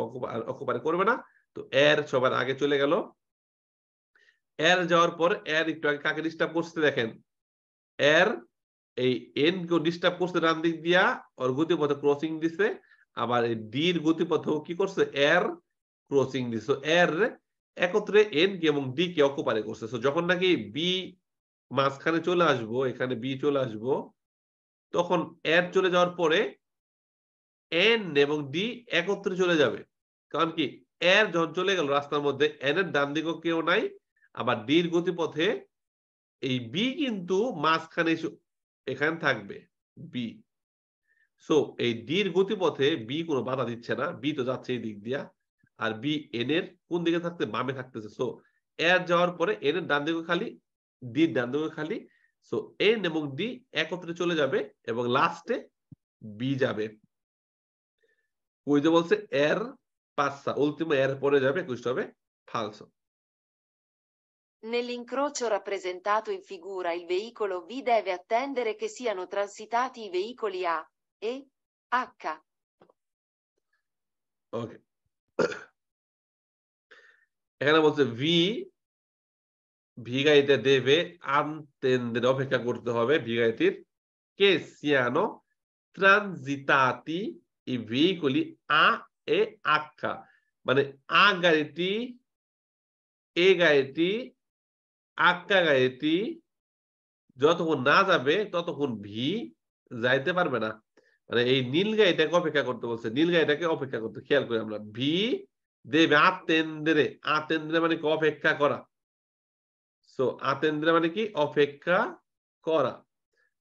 অকুপার করবে না তো এর সবার আগে চলে গেল এর যাওয়ার পর এর একটু আগে কাকে ডিস্টার্ব করতে দেখেন এর এই এন কেউ ডিস্টার্ব করছে ডান দিক দিয়া ওর গতিপথে ক্রসিং দিছে আবার ডি এর গতিপথেও কি করছে এর ক্রসিং দিছে এর একত্রে এন কে এবং ডি কে অকুপারে করছে সো যখন নাকি বি মাঝখানে চলে আসবো এখানে বি চলে আসবো তখন এর চলে যাওয়ার পরে এন এবং ডি একত্রে চলে যাবে কারণ কি এর যখন চলে গেল রাস্তার মধ্যে এন এর ডান দিকও কেউ নাই আবার ডির গতিপথে এই বি কিন্তু মাঝখানে এখানে থাকবে বি সো এই ডির গতিপথে বি কোনো বাধা দিচ্ছে না বি তো যাচ্ছে এই দিক দিয়া আর বি এন এর কোন দিকে থাকতে বামে থাকতেছে সো এর যাওয়ার পরে এন এর ডান দিকে খালি ডি ডান দিকে খালি সো এন এবং ডি একত্রে চলে যাবে এবং লাস্টে বি যাবে ওই যে বলছে এর passa ultimo R pure già questo è falso. Nell'incrocio rappresentato in figura il veicolo V deve attendere che siano transitati i veicoli A e H. Ok. এখানে বলছে ভি ভিগাইতে দেবে আন্তেন্দের অপেক্ষা করতে হবে ভিগাইতির কে সিয়ানো ট্রানজিতাতি এই ভেহিকলি আ এ আক্কা মানে আ গাড়িটি এ গাড়িটি আক্কা গাড়িটি যতক্ষণ না যাবে ততক্ষণ ভি যাইতে পারবে না মানে এই নীল গাড়িটাকে অপেক্ষা করতে বলছে নীল গাড়িটাকে অপেক্ষা করতে খেয়াল করি আমরা ভি দেবে আতেন্দ্রে আতেন্দ্রে মানে কি অপেক্ষা করা সো আতেন্দ্রে মানে কি অপেক্ষা করা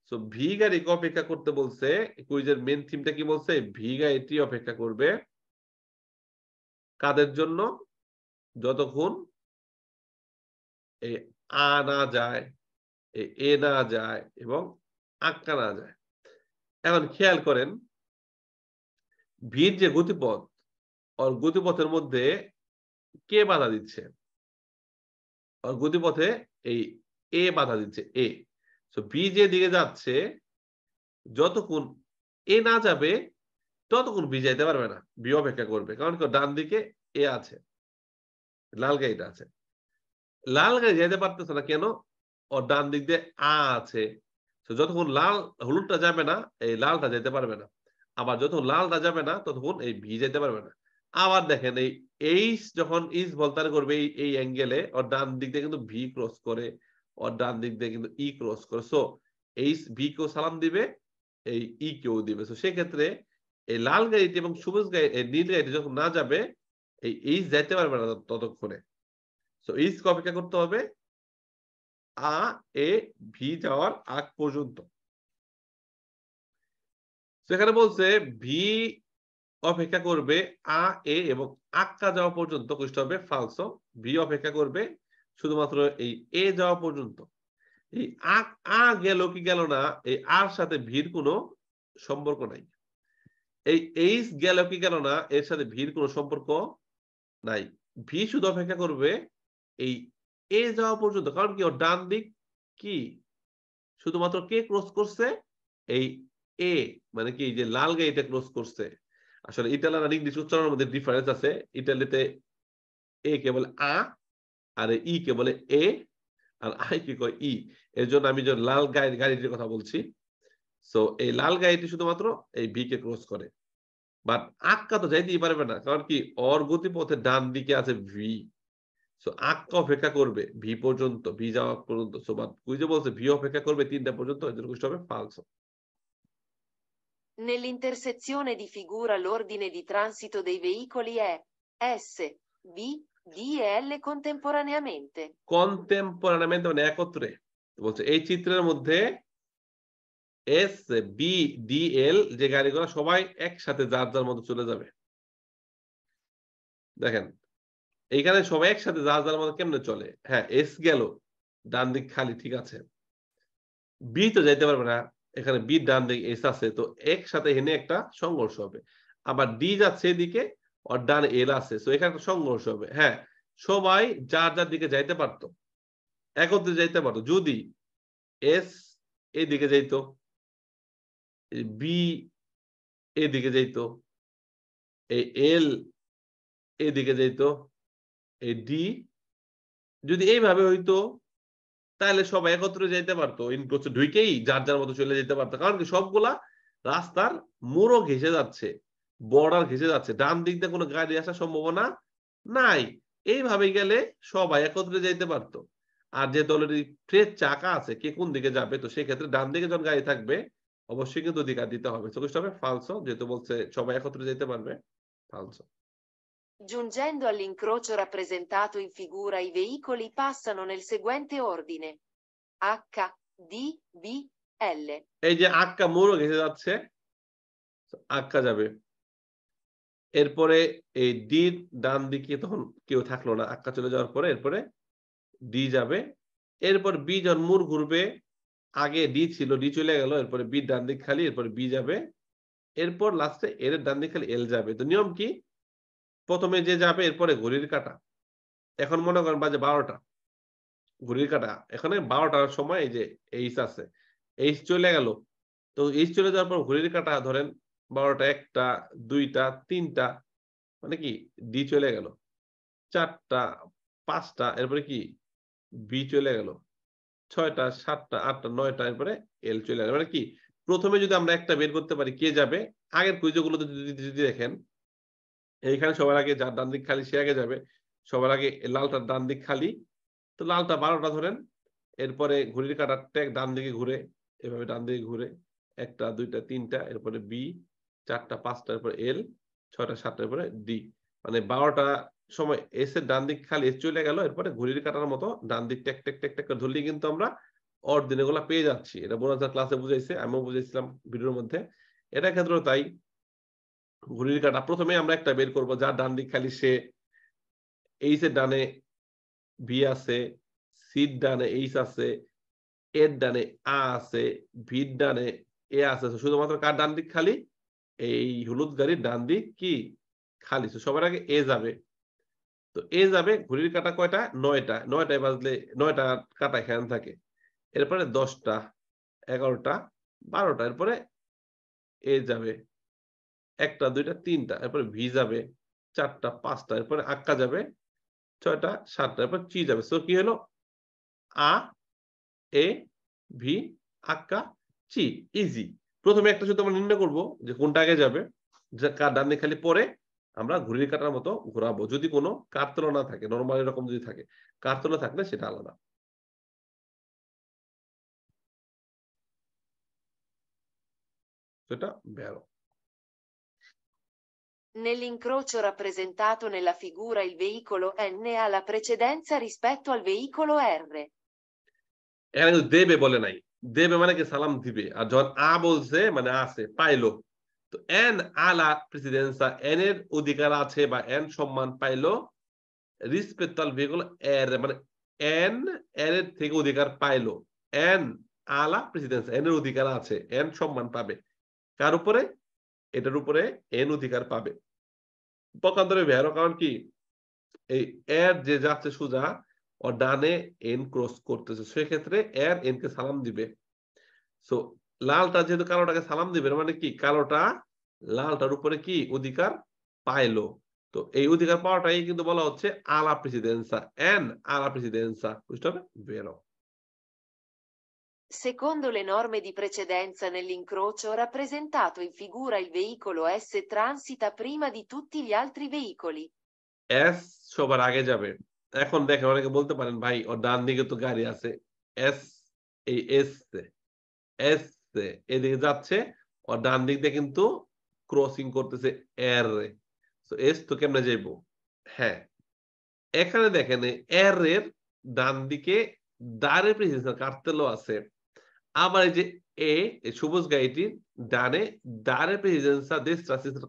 সো ভিগারিকে অপেক্ষা করতে বলছে কুইজের মেন থিমটা কি বলছে ভিগা এটি অপেক্ষা করবে কাদের জন্য যতক্ষণ এই আ না যায় এ না যায় এবং আক্কা না যায় এখন খেয়াল করেন ভিড় যে গতিপথ ওর গতিপথের মধ্যে কে বাধা দিচ্ছে ওর গতিপথে এই এ বাধা দিচ্ছে এ তো বি যে দিকে যাচ্ছে যতক্ষণ এ না যাবে ততক্ষণ বি যাইতে পারবে না বি অপেক্ষা করবে কারণ কি ডান দিকে এ আছে লাল গাড়িটা আছে লাল গাড়ি যাইতে পারতেছে না কেন ওর ডান দিক দিয়ে আ আছে তো যতক্ষণ লাল হলুদটা যাবে না এই লালটা যেতে পারবে না আবার যতক্ষণ লালটা যাবে না ততক্ষণ এই ভি যেতে পারবে না আবার দেখেন এই এইচ যখন ইস ভলতার করবে এই অ্যাঙ্গেলে ওর ডান দিক দিয়ে কিন্তু ভি ক্রস করে ওর ডান দিক দিয়ে কিন্তু ই e ক্রস করে সো এইচ ভি কেও সালাম দিবে এই ই e কেও দিবে সো সেক্ষেত্রে এই লাল গাড়িতে এবং সবুজ গাড়ি নীল গাড়িতে যখন না যাবে এই এইচ যাইতে পারবে না ততক্ষণে সো এইচকে অপেক্ষা করতে হবে আ এ ভি যাওয়ার আগ পর্যন্ত সেখানে বলছে ভি অপেক্ষা করবে আ এ এবং আক্কা যাওয়া পর্যন্ত কুষ্ট হবে ফালসো বি অপেক্ষা করবে শুধুমাত্র এই এ যাওয়া পর্যন্ত এই আক আ গেল কি গেল না এই আর সাথে ভির কোনো সম্পর্ক নাই এই এইচ গেল কি গেল না এর সাথে ভির কোনো সম্পর্ক নাই ভি শুধু অপেক্ষা করবে এই এ যাওয়া পর্যন্ত কারণ কি ডান দিক কি শুধুমাত্র কে ক্রস করছে এই এ মানে কি যে লাল গাড়িটা ক্রস করছে আসলে ইটালিয়ান আর ইংলিশ উচ্চারণের মধ্যে ডিফারেন্স আছে ইটালিতে এ কে বলে আ আর ই কে বলে এ আর আই কে কয় ই এর জন্য আমি যে লাল গাড়ি গাড়িটির কথা বলছি সো এই লাল গাড়িটি শুধুমাত্র এই ভি কে ক্রস করে বাট আক্কা তো যাইতেই পারবে না কারণ কি অর গতিপথে ডান দিকে আছে ভি সো আক্কা অপেক্ষা করবে ভি পর্যন্ত ভি যাওয়া পর্যন্ত সো বাট কুইজে বলছে ভি অপেক্ষা করবে তিনটা পর্যন্ত এদের হবে ফালস Nell'intersezione di figura l'ordine di transito dei veicoli è S, B, D e L contemporaneamente. কন্টেম্পোরানিamente মানে একত্রে বলছে এই চিত্রের মধ্যে এস বি ডি এল যে গাড়িগুলো সবাই একসাথে যার যার মতো চলে যাবে দেখেন এইখানে সবাই একসাথে যার যার মতো কেমনে চলে হ্যাঁ এস গেল ডান দিক খালি ঠিক আছে বি তো যাইতে পারবে না এখানে বি ডান দিকে এস আছে তো এক সাথে এখানে একটা সংঘর্ষ হবে আবার ডি যাচ্ছে এদিকে আর ডান এল আছে তো এখানে একটা সংঘর্ষ হবে হ্যাঁ সবাই যার যার দিকে যাইতে পারতো একত্রে যাইতে পারতো যদি এস এদিকে যাইতো বি এদিকে যাইতো এই এল এদিকে যাইতো এই ডি যদি এইভাবে হইতো তাহলে সব একত্রে যেতে পারতো ইনক্রোচ ঢুকেই যার যার মতো চলে যেতে পারতো কারণ কি সবগুলা রাস্তার মোড়ো ঘেসে যাচ্ছে বর্ডার ঘেসে যাচ্ছে ডান দিক দিয়ে কোনো গাড়ি আসার সম্ভাবনা নাই এইভাবে গেলে সবাই একত্রে যেতে পারতো আর যে দলের ফ্রেশ চাকা আছে কে কোন দিকে যাবে তো সেক্ষেত্রে ডান দিকে যখন গাড়ি থাকবে অবশ্যই কিন্তু অধিকার দিতে হবে চল্লিশ হবে ফালসো যেহেতু বলছে সবাই একত্রে যেতে পারবে ফালসো Giungendo all'incrocio rappresentato in figura i veicoli passano nel seguente ordine. H, D, B, e L. এই যে আক্কা মূল ঘেসে যাচ্ছে আক্কা যাবে এরপরে এই ডি ডান দিকে তখন কেউ থাকলো না আক্কা চলে যাওয়ার পরে এরপরে ডি যাবে এরপর বি যখন মুর ঘুরবে আগে ডি ছিল ডি চলে গেল এরপরে বি ডান দিক খালি এরপর বি যাবে এরপর লাস্টে এর ডান দিক খালি এল যাবে তো নিয়ম কি প্রথমে যে যাবে এরপরে ঘড়ির কাটা এখন মনে করেন বাজে বারোটা ঘড়ির কাটা এখানে বারোটার সময় যে এইচ আছে এইচ চলে গেল তো এইচ চলে যাওয়ার পর ঘড়ির কাটা ধরেন বারোটা একটা দুইটা তিনটা মানে কি ডি চলে গেল চারটা পাঁচটা এরপরে কি বি চলে গেল ছয়টা সাতটা আটটা নয়টা এরপরে এল চলে গেল মানে কি প্রথমে যদি আমরা একটা বের করতে পারি কে যাবে আগের কুইজগুলোতে যদি দেখেন এইখানে সবার আগে যার ডান দিক খালি সে আগে যাবে সবার আগে লালটার ডান দিক খালি তো লালটা বারোটা ধরেন এরপরে ঘুড়ির কাটার ট্যাগ ডান দিকে ঘুরে এভাবে ডান দিকে ঘুরে একটা দুইটা তিনটা এরপরে বি চারটা পাঁচটা এরপরে এল ছয়টা সাতটা এরপরে ডি মানে বারোটা সময় এস এর ডান দিক খালি এস চলে গেল এরপরে ঘুড়ির কাটার মতো ডান দিক ট্যাক ট্যাক ট্যাক ট্যাক করে ধরলেই কিন্তু আমরা অর্ধ গুলা পেয়ে যাচ্ছি এটা বোনাজার ক্লাসে বুঝাইছে আমিও বুঝাইছিলাম ভিডিওর মধ্যে এটা ক্ষেত্রে তাই ঘড়ির কাটা প্রথমে আমরা একটা বের করব যার ডান দিক খালি সে এইচ এর ডানে বি আছে সির ডানে এইচ আছে এর ডানে আ আছে ভির ডানে এ আছে শুধুমাত্র কার ডান দিক খালি এই হলুদ গাড়ির ডান দিক কি খালি সবার আগে এ যাবে তো এ যাবে ঘুরির কাটা কয়টা নয়টা নয়টায় বাজলে নয়টা কাটা এখানে থাকে এরপরে দশটা এগারোটা বারোটা এরপরে এ যাবে একটা দুইটা তিনটা এরপরে ভি যাবে চারটা পাঁচটা এরপরে আক্কা যাবে ছয়টা সাতটা এরপর চি যাবে সো কি হলো আ এ ভি আক্কা চি ইজি প্রথমে একটা শুধু আমরা নির্ণয় করবো যে কোনটা আগে যাবে কার ডান খালি পরে আমরা ঘুরির কাটার মতো ঘোরাবো যদি কোনো কারতলা না থাকে নর্মাল এরকম যদি থাকে কারতলা থাকলে সেটা আলাদা সেটা ব্যারো Nell'incrocio rappresentato nella figura il veicolo N ha la precedenza rispetto al veicolo R. এখানে কিন্তু দেবে বলে নাই দেবে মানে কি সালাম দিবে আর যখন আ বলছে মানে আছে পাইলো তো এন আলা প্রেসিডেন্সা এন এর অধিকার আছে বা এন সম্মান পাইলো রিসপেক্ট আল ভেহিকল এর মানে এন এর থেকে অধিকার পাইলো এন আলা প্রেসিডেন্স এন এর অধিকার আছে এন সম্মান পাবে কার উপরে এটার উপরে এন অধিকার পাবে পক্ষান্তরে ভ্যারো কারণ কি এই এর যে যাচ্ছে সোজা ও ডানে এন ক্রস করতেছে সেক্ষেত্রে এর এন কে সালাম দিবে সো লালটা যেহেতু কালোটাকে সালাম দিবে মানে কি কালোটা লালটার উপরে কি অধিকার পাইলো তো এই অধিকার পাওয়াটাই কিন্তু বলা হচ্ছে আলা প্রেসিডেন্সা এন আলা প্রেসিডেন্সা বুঝতে হবে বেরো Secondo le norme di precedenza nell'incrocio rappresentato in figura il veicolo S transita prima di tutti gli altri veicoli. S সবার আগে যাবে এখন দেখেন অনেকে বলতে পারেন ভাই ও ডান দিকে তো গাড়ি আছে এস এই এস এস এদিকে যাচ্ছে ও ডান দিক দিয়ে কিন্তু ক্রসিং করতেছে এর তো এস তো কেমনে যাইব হ্যাঁ এখানে দেখেন এর এর ডান দিকে দাঁড়ে প্রিসিশন কাটতেলও আছে আবার এই যে এ সবুজ গাড়িটির ডানে ডানে প্রেসিডেন্সা দেশ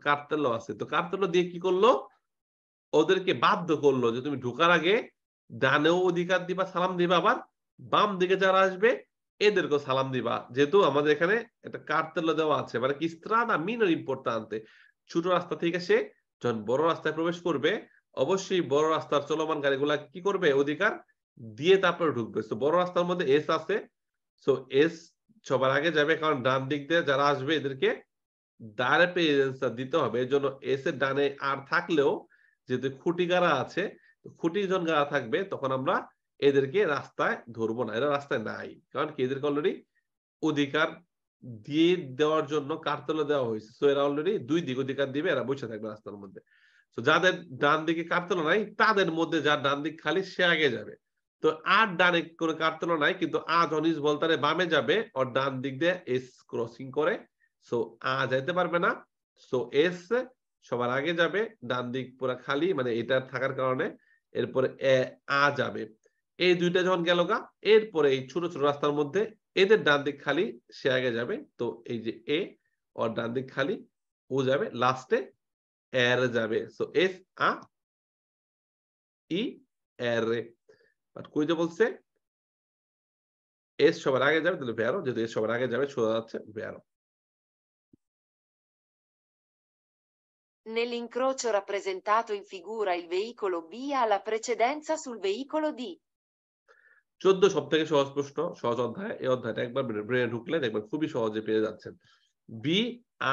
কার্তেল আছে তো কার্তেল দিয়ে কি করলো ওদেরকে বাধ্য করলো যে তুমি ঢুকার আগে ডানেও অধিকার দিবা সালাম দিবা আবার বাম দিকে যারা আসবে এদেরকে সালাম দিবা যেহেতু আমাদের এখানে একটা কার্তেল দেওয়া আছে মানে কি স্ত্রানা মিনর ইম্পর্টান্তে ছোট রাস্তা থেকে সে যখন বড় রাস্তায় প্রবেশ করবে অবশ্যই বড় রাস্তার চলমান গাড়িগুলা কি করবে অধিকার দিয়ে তারপরে ঢুকবে তো বড় রাস্তার মধ্যে এস আছে সো এস সবার আগে যাবে কারণ ডান দিক দিয়ে যারা আসবে এদেরকে দাঁড়ে প্রেজেন্সটা দিতে হবে এই জন্য এস এর ডানে আর থাকলেও যেহেতু খুঁটি গাড়া আছে খুঁটি জন গাড়া থাকবে তখন আমরা এদেরকে রাস্তায় ধরবো না এরা রাস্তায় নাই কারণ কি এদেরকে অলরেডি অধিকার দিয়ে দেওয়ার জন্য কারতলা দেওয়া হয়েছে সো এরা অলরেডি দুই দিক অধিকার দিবে এরা বসে থাকবে রাস্তার মধ্যে তো যাদের ডান দিকে কারতলা নাই তাদের মধ্যে যার ডান দিক খালি সে আগে যাবে তো আর ডানে কোনো কার নাই কিন্তু আজ জনিস বলতারে বামে যাবে ওর ডান দিক দিয়ে এস ক্রসিং করে সো আ যাইতে পারবে না সো এস সবার আগে যাবে ডান দিক পুরো খালি মানে এটা থাকার কারণে এরপরে এ আ যাবে এই দুইটা যখন গেল গা এরপরে এই ছোট ছোট রাস্তার মধ্যে এদের ডান দিক খালি সে আগে যাবে তো এই যে এ ওর ডান দিক খালি ও যাবে লাস্টে এর যাবে সো এস আ ই এর বাট কুইজে বলছে এস সবার আগে যাবে তাহলে ভ্যারো যদি এস সবার আগে যাবে সোজা যাচ্ছে ভ্যারো Nell'incrocio rappresentato in figura il veicolo B ha la precedenza sul veicolo D. 14 সব থেকে সহজ প্রশ্ন সহজ অধ্যায় এই অধ্যায়টা একবার ব্রেনে ঢুকলে দেখবেন খুবই সহজে পেয়ে যাচ্ছেন বি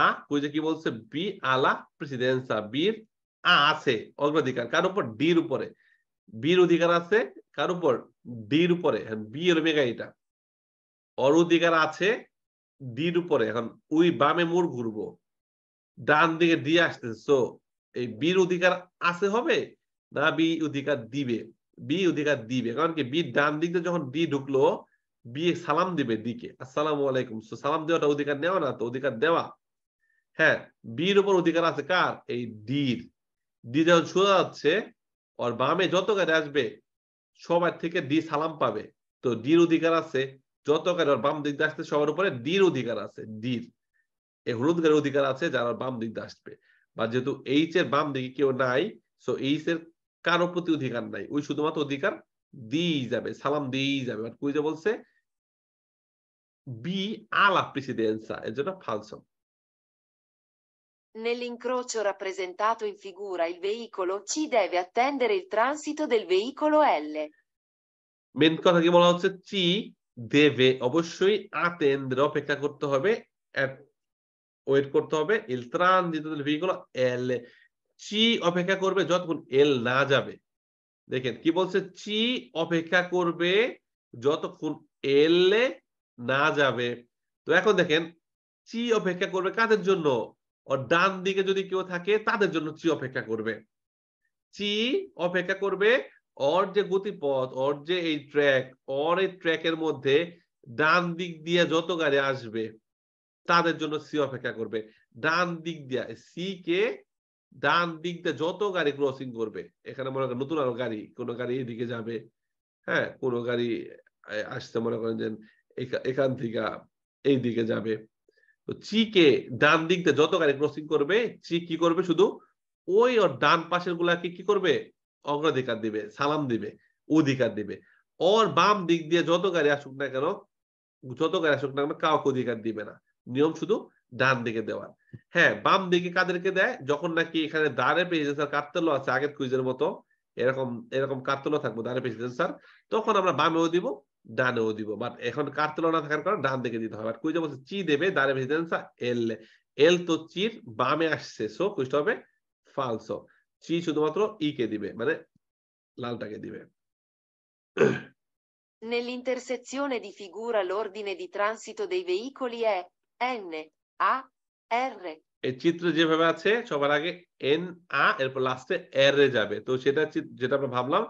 আ কুইজে কি বলছে বি আলা প্রেসিডেন্সা বির আ আছে অগ্রাধিকার কার উপর ডির উপরে বির অধিকার আছে কার উপর ডির উপরে বি এর মেগা এটা অর অধিকার আছে ডির উপরে এখন ওই বামে মোর ঘুরবো ডান দিকে ডি আসতে সো এই বীর অধিকার আছে হবে না বি অধিকার দিবে বি অধিকার দিবে কারণ কি বি ডান দিক দিয়ে যখন ডি ঢুকলো বি সালাম দিবে দিকে আসসালামু আলাইকুম সো সালাম দেওয়াটা অধিকার নেওয়া না তো অধিকার দেওয়া হ্যাঁ বির উপর অধিকার আছে কার এই ডির ডি যখন সোজা যাচ্ছে ওর বামে যত গাড়ি আসবে সবার থেকে ডি সালাম পাবে তো ডির অধিকার আছে যত কারোর বাম দিক দিয়ে আসতে সবার উপরে ডির অধিকার আছে ডির এই হলুদ গাড়ির অধিকার আছে যারা বাম দিক আসবে বা যেহেতু এইচ এর বাম দিকে কেউ নাই সো এইচ এর কারো প্রতি অধিকার নাই ওই শুধুমাত্র অধিকার দিয়েই যাবে সালাম দিয়েই যাবে বাট কুইজে বলছে বি আলা প্রেসিডেন্সা এর জন্য ফালসম Nell'incrocio rappresentato in figura il veicolo C deve attendere il transito del veicolo L. Main কথা কি বলা হচ্ছে চি দেবে অবশ্যই আতেন্দ্র অপেক্ষা করতে হবে ওয়েট করতে হবে এল ত্রাণ দিতে ভেহিকল এল চি অপেক্ষা করবে যতক্ষণ এল না যাবে দেখেন কি বলছে চি অপেক্ষা করবে যতক্ষণ এল না যাবে তো এখন দেখেন চি অপেক্ষা করবে কাদের জন্য ওর ডান দিকে যদি কেউ থাকে তাদের জন্য চি অপেক্ষা করবে চি অপেক্ষা করবে ওর যে গতিপথ ওর যে এই ট্র্যাক ওর এই ট্র্যাকের মধ্যে ডান দিক দিয়ে যত গাড়ি আসবে তাদের জন্য সি অপেক্ষা করবে ডান দিক দিয়ে সি কে ডান দিক দিয়ে যত গাড়ি ক্রসিং করবে এখানে মনে করেন নতুন আরো গাড়ি কোনো গাড়ি এদিকে যাবে হ্যাঁ কোনো গাড়ি আসতে মনে করেন যে এখান থেকে এই দিকে যাবে চিকে ডান দিক দিয়ে যত গাড়ি ক্রসিং করবে চি কি করবে শুধু ওই ওর ডান পাশের গুলাকে কি করবে অগ্রাধিকার দিবে সালাম দিবে অধিকার দিবে ওর বাম দিক দিয়ে যত গাড়ি আসুক না কেন যত গাড়ি আসুক না কেন কাউকে অধিকার দিবে না নিয়ম শুধু ডান দিকে দেওয়ার হ্যাঁ বাম দিকে কাদেরকে দেয় যখন নাকি এখানে দাঁড়ে পেয়েছে স্যার কার্তেলো আছে আগের কুইজের মতো এরকম এরকম কার্তেলো থাকবো দাঁড়ে পেয়েছে স্যার তখন আমরা বামেও দিব ডানেও দিব বাট এখন কার তুলনা থাকার কারণে ডান দিকে দিতে হবে আর কুইজে বলছে চি দেবে দারে ভেজে এল এল তো চির বামে আসছে সো কুইজটা হবে ফালসো চি শুধুমাত্র ই কে দিবে মানে লালটাকে দিবে Nell'intersezione di figura l'ordine di transito dei veicoli è N, A, R. এই চিত্র যেভাবে আছে সবার আগে এন আ এরপর লাস্টে R এ যাবে তো সেটা যেটা আমরা ভাবলাম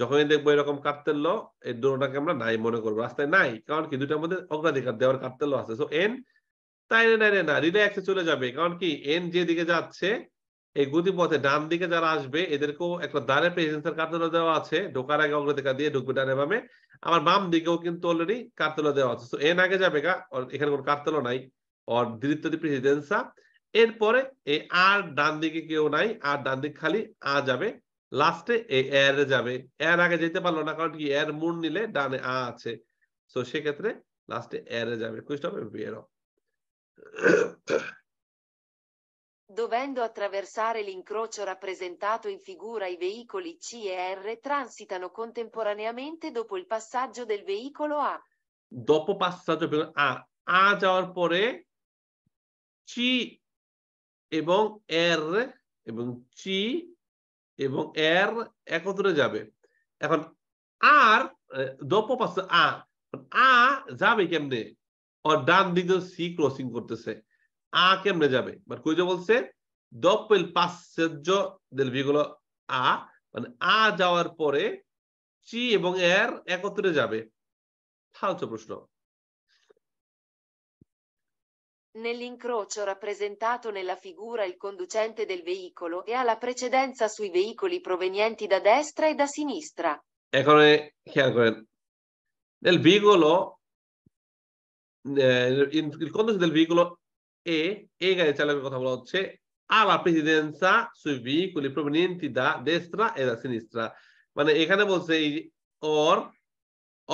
যখনই দেখবো এরকম কার্তেল্য এই দুটোটাকে আমরা নাই মনে করবো রাস্তায় নাই কারণ কি দুটার মধ্যে অগ্রাধিকার দেওয়ার কার্তেল্য আছে সো এন তাই না না রিল্যাক্সে চলে যাবে কারণ কি এন যেদিকে যাচ্ছে এই গতিপথে ডান দিকে যারা আসবে এদেরকেও একটা দাঁড়ে প্রেসেন্সের কার্তলা দেওয়া আছে ঢোকার আগে অগ্রাধিকার দিয়ে ঢুকবে ডানে বামে আমার বাম দিকেও কিন্তু অলরেডি কার্তলা দেওয়া আছে সো এন আগে যাবে কা এখানে কোনো কার্তলা নাই অর দৃত্তদি প্রেসিডেন্সা এরপরে এই আর ডান দিকে কেউ নাই আর ডান দিক খালি আ যাবে লাস্টে এই এর যাবে এর আগে যেতে পারলো না কারণ কি এর মুন নিলে ডানে আ আছে তো সেক্ষেত্রে লাস্টে এর যাবে কুইজটা হবে বেরো Dovendo attraversare l'incrocio rappresentato in figura i veicoli C e R transitano contemporaneamente dopo il passaggio del veicolo A. Dopo passaggio per A. A যাওয়ার পরে C e bon R e bon C এবং এর একত্রে যাবে এখন আর দপপ আ আ যাবে কেমনে আর ডান দিকে সি ক্রসিং করতেছে আ কেমনে যাবে মানে কই যে বলছে দপেল পাশ্চর্য দেল বিগুলো আ মানে আ যাওয়ার পরে চি এবং এর একত্রে যাবে ফালতু প্রশ্ন Nell'incrocio rappresentato nella figura il conducente del veicolo e ha la precedenza sui veicoli provenienti da destra e da sinistra. Eccole, nel veicolo, eh, il conducente del veicolo E, E cioè, ha la precedenza sui veicoli provenienti da destra e da sinistra. Ma এখানে বলছে or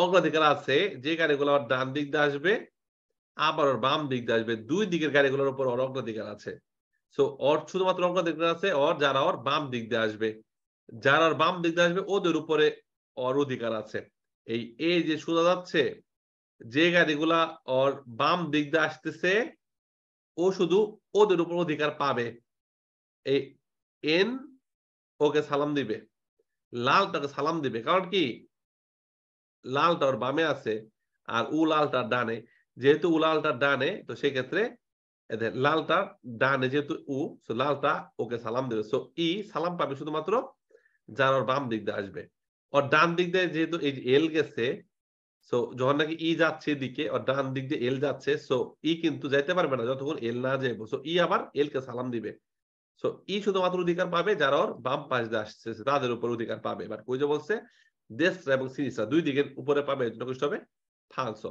অগ্রাধিকার আছে যে গাড়িগুলো ডান দিক দিয়ে আসবে আবার ওর বাম দিক দিয়ে আসবে দুই দিকের গাড়িগুলোর উপর ওর অগ্রাধিকার আছে সো ওর শুধুমাত্র অগ্রাধিকার আছে ওর যারা ওর বাম দিক দিয়ে আসবে যারা ওর বাম দিক দিয়ে আসবে ওদের উপরে ওর অধিকার আছে এই এ যে শুধা যাচ্ছে যে গাড়িগুলা ওর বাম দিক দিয়ে আসতেছে ও শুধু ওদের উপর অধিকার পাবে এই এন ওকে সালাম দিবে লাল তাকে সালাম দিবে কারণ কি লালটা ওর বামে আছে আর উ লালটা ডানে যেহেতু উ লালটা ডানে তো সেক্ষেত্রে লালটা ডানে যেহেতু উ তো লালটা ওকে সালাম দেবে সো ই সালাম পাবে শুধুমাত্র যার ওর বাম দিক দিয়ে আসবে ওর ডান দিক দিয়ে যেহেতু এই এল গেছে সো যখন নাকি ই যাচ্ছে এদিকে ওর ডান দিক দিয়ে এল যাচ্ছে সো ই কিন্তু যাইতে পারবে না যতক্ষণ এল না যাইবো সো ই আবার এল কে সালাম দিবে সো ই শুধুমাত্র অধিকার পাবে যারা ওর বাম পাশ দিয়ে আসছে তাদের উপর অধিকার পাবে এবার কই যে বলছে দেশ এবং সিরিজরা দুই দিকের উপরে পাবে কষ্ট হবে ফালসো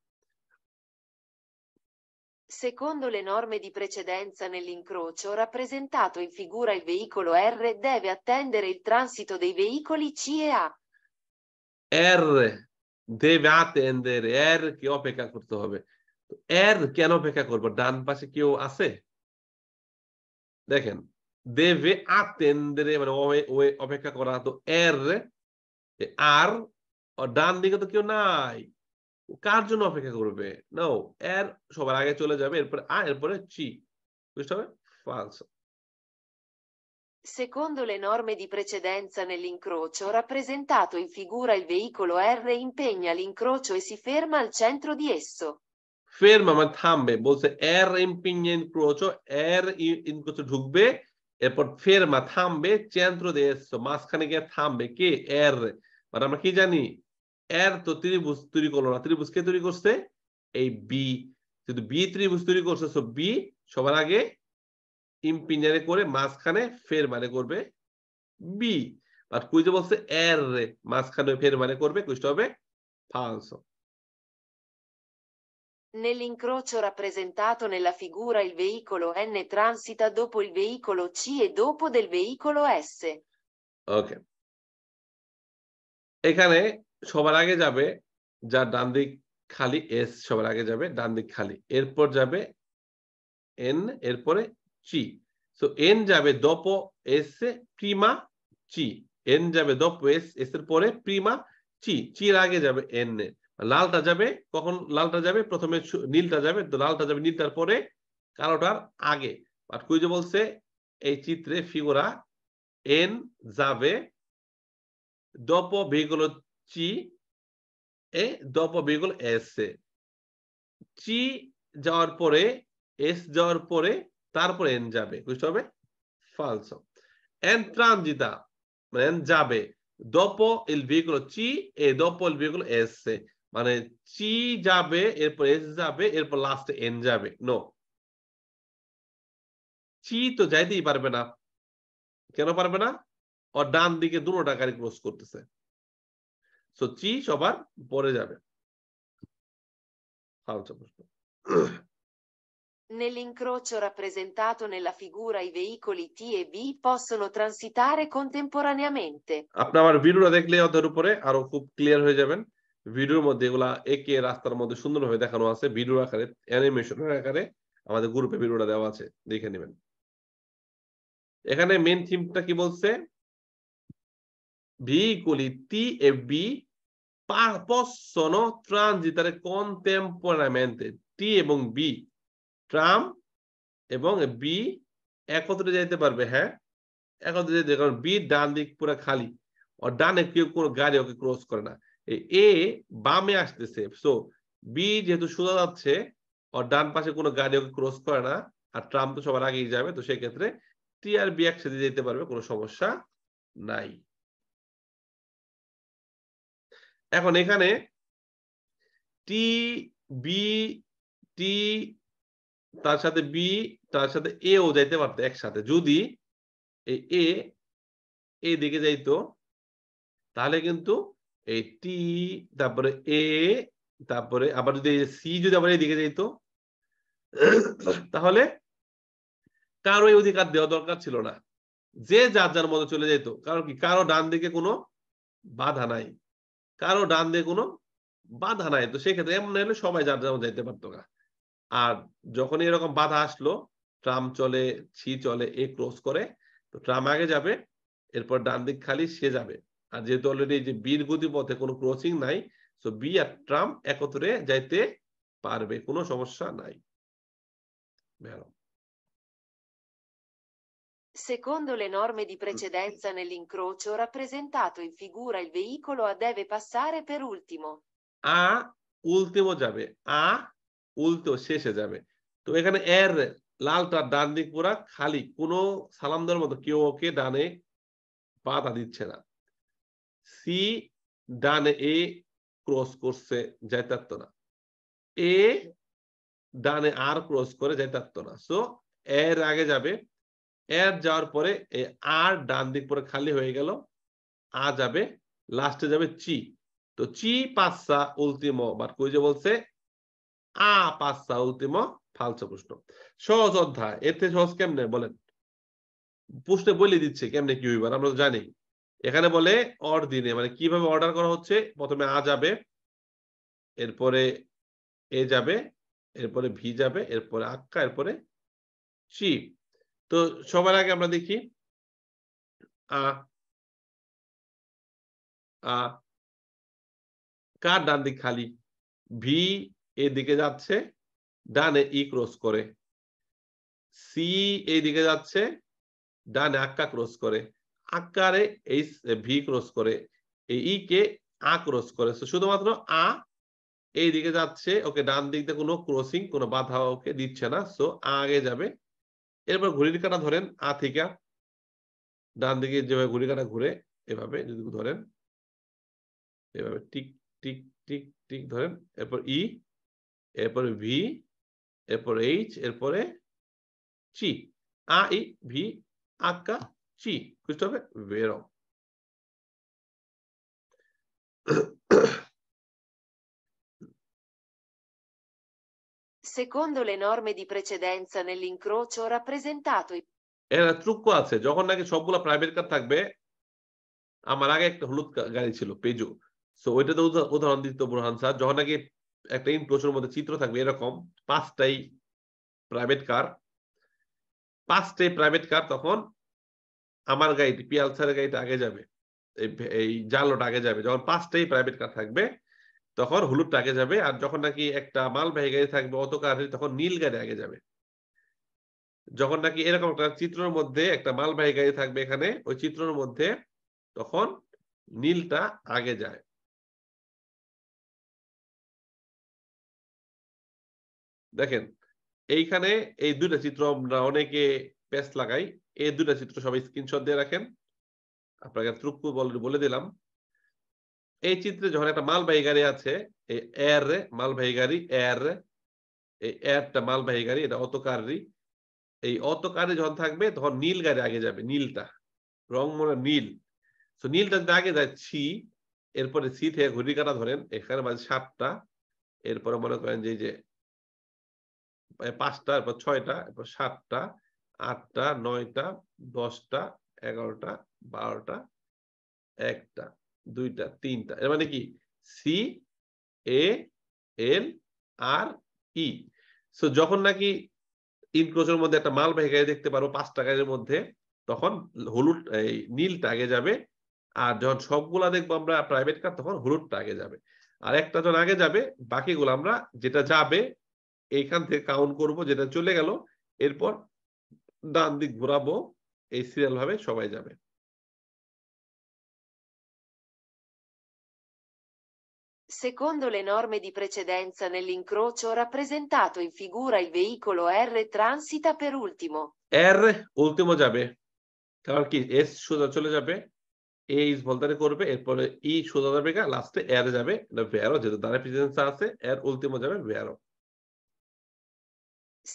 Secondo le norme di precedenza nell'incrocio rappresentato in figura il veicolo R deve attendere il transito dei veicoli C e A. R deve attendere R che ho করতে হবে R কেন অপেক্ষা করব ডান পাশে কেউ আছে দেখেন deve attendere মানে অপেক্ষা করা তো R e R, o ডান দিকে তো কেউ নাই কার জন্য অপেক্ষা করবে নাও এর সবার আগে চলে যাবে এরপরে আ এরপরে চি বুঝতে হবে falso Secondo le norme di precedenza nell'incrocio rappresentato in figura il veicolo R impegna l'incrocio e si ferma al centro di esso. Ferma ma tambe, বলছে R impegna incrocio R incrocio ঢুকবে এরপর ফেরমা tambe, centro di esso মাঝখানে গিয়ে tambe, che R মানে আমরা কি জানি এর তো ত্রিভুজ তৈরি করলো না ত্রিভুজ কে তৈরি করছে এই বি যেহেতু বি ত্রিভুজ তৈরি করছে সো বি সবার আগে ইম্পিনিয়ারে করে মাঝখানে ফের মানে করবে বি আর কুইজে বলছে এর রে মাঝখানে ফের মানে করবে কুইজটা হবে falso Nell'incrocio rappresentato nella figura il veicolo N transita dopo il veicolo C e dopo del veicolo S. Ok. এখানে সবার আগে যাবে যার ডান দিক খালি এস সবার আগে যাবে ডান দিক খালি এরপর যাবে এন এরপরে চি তো এন যাবে দপ এস প্রিমা চি এন যাবে দপ এস এস এর পরে প্রিমা চি চির আগে যাবে এন এ লালটা যাবে কখন লালটা যাবে প্রথমে নীলটা যাবে লালটা যাবে নীলটার পরে কালোটার আগে বাট কুইজে বলছে এই চিত্রে ফিগুরা এন যাবে দপ ভেগুলো চি ci e dopo S A চি যাওয়ার পরে এস যাওয়ার পরে তারপর এন যাবে বুঝতে হবে ফালসো এন ট্রানজিতা মানে এন যাবে dopo il veicolo c e dopo il S A মানে চি যাবে এরপর এস যাবে এরপর লাস্টে এন যাবে নো চি তো যাইতেই পারবে না কেন পারবে না ও ডান দিকে দুটো টাকারই ক্রস করতেছে সো চি সবার পরে যাবে Nell'incrocio rappresentato nella figura i veicoli T e B possono transitare contemporaneamente. আপনি ভিডিওটা দেখলে অধ্যায়ের উপরে আরো খুব ক্লিয়ার হয়ে যাবেন ভিডিওর মধ্যে এগুলা একে রাস্তার মধ্যে সুন্দরভাবে দেখানো আছে ভিডিওর আকারে অ্যানিমেশনের আকারে আমাদের গ্রুপে ভিডিওটা দেওয়া আছে দেখে নেবেন এখানে মেইন থিমটা কি বলছে B T veicoli TFB e possono transitare contemporaneamente T এবং বি ট্রাম এবং বি একত্রে যাইতে পারবে হ্যাঁ একত্রে যেতে কারণ বি ডান দিক পুরো খালি ও ডানে কেউ কোনো গাড়ি ওকে ক্রস করে না এ বামে আসতেছে সো বি যেহেতু সোজা যাচ্ছে আর ডান পাশে কোনো গাড়ি ওকে ক্রস করে না আর ট্রাম তো সবার আগেই যাবে তো সেক্ষেত্রে টি আর বি একসাথে যেতে পারবে কোনো সমস্যা নাই এখন এখানে টি বি টি তার সাথে বি তার সাথে এ ও যাইতে পারতো একসাথে যদি এই এ এ দিকে যাইতো তাহলে কিন্তু এই টি তারপরে এ তারপরে আবার যদি সি যদি আবার এই দিকে যাইতো তাহলে কারো এই অধিকার দেওয়া দরকার ছিল না যে যার যার মতো চলে যেত কারণ কি কারো ডান দিকে কোনো বাধা নাই কারো ডান দিয়ে কোনো বাধা নাই তো সেক্ষেত্রে এমন হলে সবাই যার যেমন যাইতে পারতো না আর যখনই এরকম বাধা আসলো ট্রাম চলে ছি চলে এ ক্রস করে তো ট্রাম আগে যাবে এরপর ডান দিক খালি সে যাবে আর যেহেতু অলরেডি যে বির গতিপথে কোনো ক্রসিং নাই তো বি আর ট্রাম একত্রে যাইতে পারবে কোনো সমস্যা নাই বেরো Secondo le norme di mm. precedenza nell'incrocio rappresentato in figura il veicolo A deve passare per ultimo. A ultimo যাবে A ultimo শেষে যাবে তো এখানে এর লালটা ডান দিক পুরা খালি কোনো সালাম দেওয়ার মতো কেউ ওকে ডানে বাধা দিচ্ছে না সি ডানে এ ক্রস করছে যাইতাত্ত না এ ডানে আর ক্রস করে যাইতাত্ত না সো এর আগে এর যাওয়ার পরে এই আর ডান দিক পরে খালি হয়ে গেল আ যাবে লাস্টে যাবে চি তো চি পাঁচা উল্টিম বাট যে বলছে আ পাঁচা উল্টিম ফালসা প্রশ্ন সহজ অধ্যায় এতে সহজ কেমনে বলেন প্রশ্নে বলে দিচ্ছে কেমনে কি হইবার আমরা জানি এখানে বলে দিনে মানে কিভাবে অর্ডার করা হচ্ছে প্রথমে আ যাবে এরপরে এ যাবে এরপরে ভি যাবে এরপরে আক্কা এরপরে চি তো সবার আগে আমরা দেখি কার ডান দিক খালি ভি দিকে যাচ্ছে ডানে ই e ক্রস করে সি দিকে যাচ্ছে ডানে আক্কা ক্রস করে আকারে এই ভি ক্রস করে এই ই e কে আ ক্রস করে শুধুমাত্র আ এই দিকে যাচ্ছে ওকে ডান দিক দিয়ে কোনো ক্রসিং কোনো বাধা ওকে দিচ্ছে না সো আগে যাবে এরপর ঘুরির কাটা ধরেন আ থিকা ডান দিকে যেভাবে ঘুরি কাটা ঘুরে এভাবে যদি ধরেন এভাবে টিক টিক টিক টিক ধরেন এরপর ই এরপর ভি এরপর এইচ এরপরে চি আ ই ভি আকা চি বুঝতে হবে বেরো secondo le norme di precedenza nell'incrocio rappresentato i এর ট্রুকো আছে যখন নাকি সবগুলা প্রাইভেট কার থাকবে আমার আগে একটা হলুদ গাড়ি ছিল পেজো সো ওইটাতে উদাহরণ দিত বুরহান স্যার যখন নাকি একটা ইনক্লোশনের মধ্যে চিত্র থাকবে এরকম পাঁচটাই প্রাইভেট কার পাঁচটাই প্রাইভেট কার তখন আমার গাড়িটি পিয়াল স্যারের গাড়িটা আগে যাবে এই জালোটা আগে যাবে যখন পাঁচটাই প্রাইভেট কার থাকবে তখন হলুদটা আগে যাবে আর যখন নাকি একটা মালবাহী গাড়ি থাকবে অত কাঠের তখন নীল গাড়ি আগে যাবে যখন নাকি এরকম একটা চিত্রর মধ্যে একটা মালবাহী গাড়ি থাকবে এখানে ওই চিত্রর মধ্যে তখন নীলটা আগে যায় দেখেন এইখানে এই দুটা চিত্র আমরা অনেকে পেস্ট লাগাই এই দুটা চিত্র সবাই স্ক্রিনশট দিয়ে রাখেন আপনাকে ত্রুক্কু বলে দিলাম এই চিত্রে যখন একটা মালবাহী গাড়ি আছে এই এর মালবাহী গাড়ি এর এই এরটা মালবাহী গাড়ি এটা অতকারী এই অতকারী যখন থাকবে তখন নীল গাড়ি আগে যাবে নীলটা রং মনে নীল তো নীলটা যদি আগে যায় ছি এরপরে ছি থেকে ঘুরি কাটা ধরেন এখানে মাঝে সাতটা এরপরে মনে করেন যে যে পাঁচটা এরপর ছয়টা এরপর সাতটা আটটা নয়টা দশটা এগারোটা বারোটা একটা দুইটা তিনটা এর মানে কি সি এ এল আর ই সো যখন নাকি ইনক্রোচের মধ্যে একটা মালবাহী গাড়ি দেখতে পারো পাঁচ টাকার মধ্যে তখন হলুদ এই নীলটা আগে যাবে আর যখন সবগুলা দেখবো আমরা প্রাইভেট কার তখন হলুদটা আগে যাবে আর একটা যখন আগে যাবে বাকিগুলো আমরা যেটা যাবে এইখান থেকে কাউন্ট করব যেটা চলে গেল এরপর ডান দিক ঘোরাবো এই সিরিয়াল ভাবে সবাই যাবে Secondo le norme di precedenza nell'incrocio rappresentato in figura il veicolo R transita per ultimo. R ultimo যাবে কারণ কি S সোজা চলে যাবে A ইজ ভলদারে করবে এরপরে E সোজা যাবে গা লাস্টে R যাবে এটা ভেরো যেটা দ্বারা প্রেজেন্সা আছে R ultimo যাবে ভেরো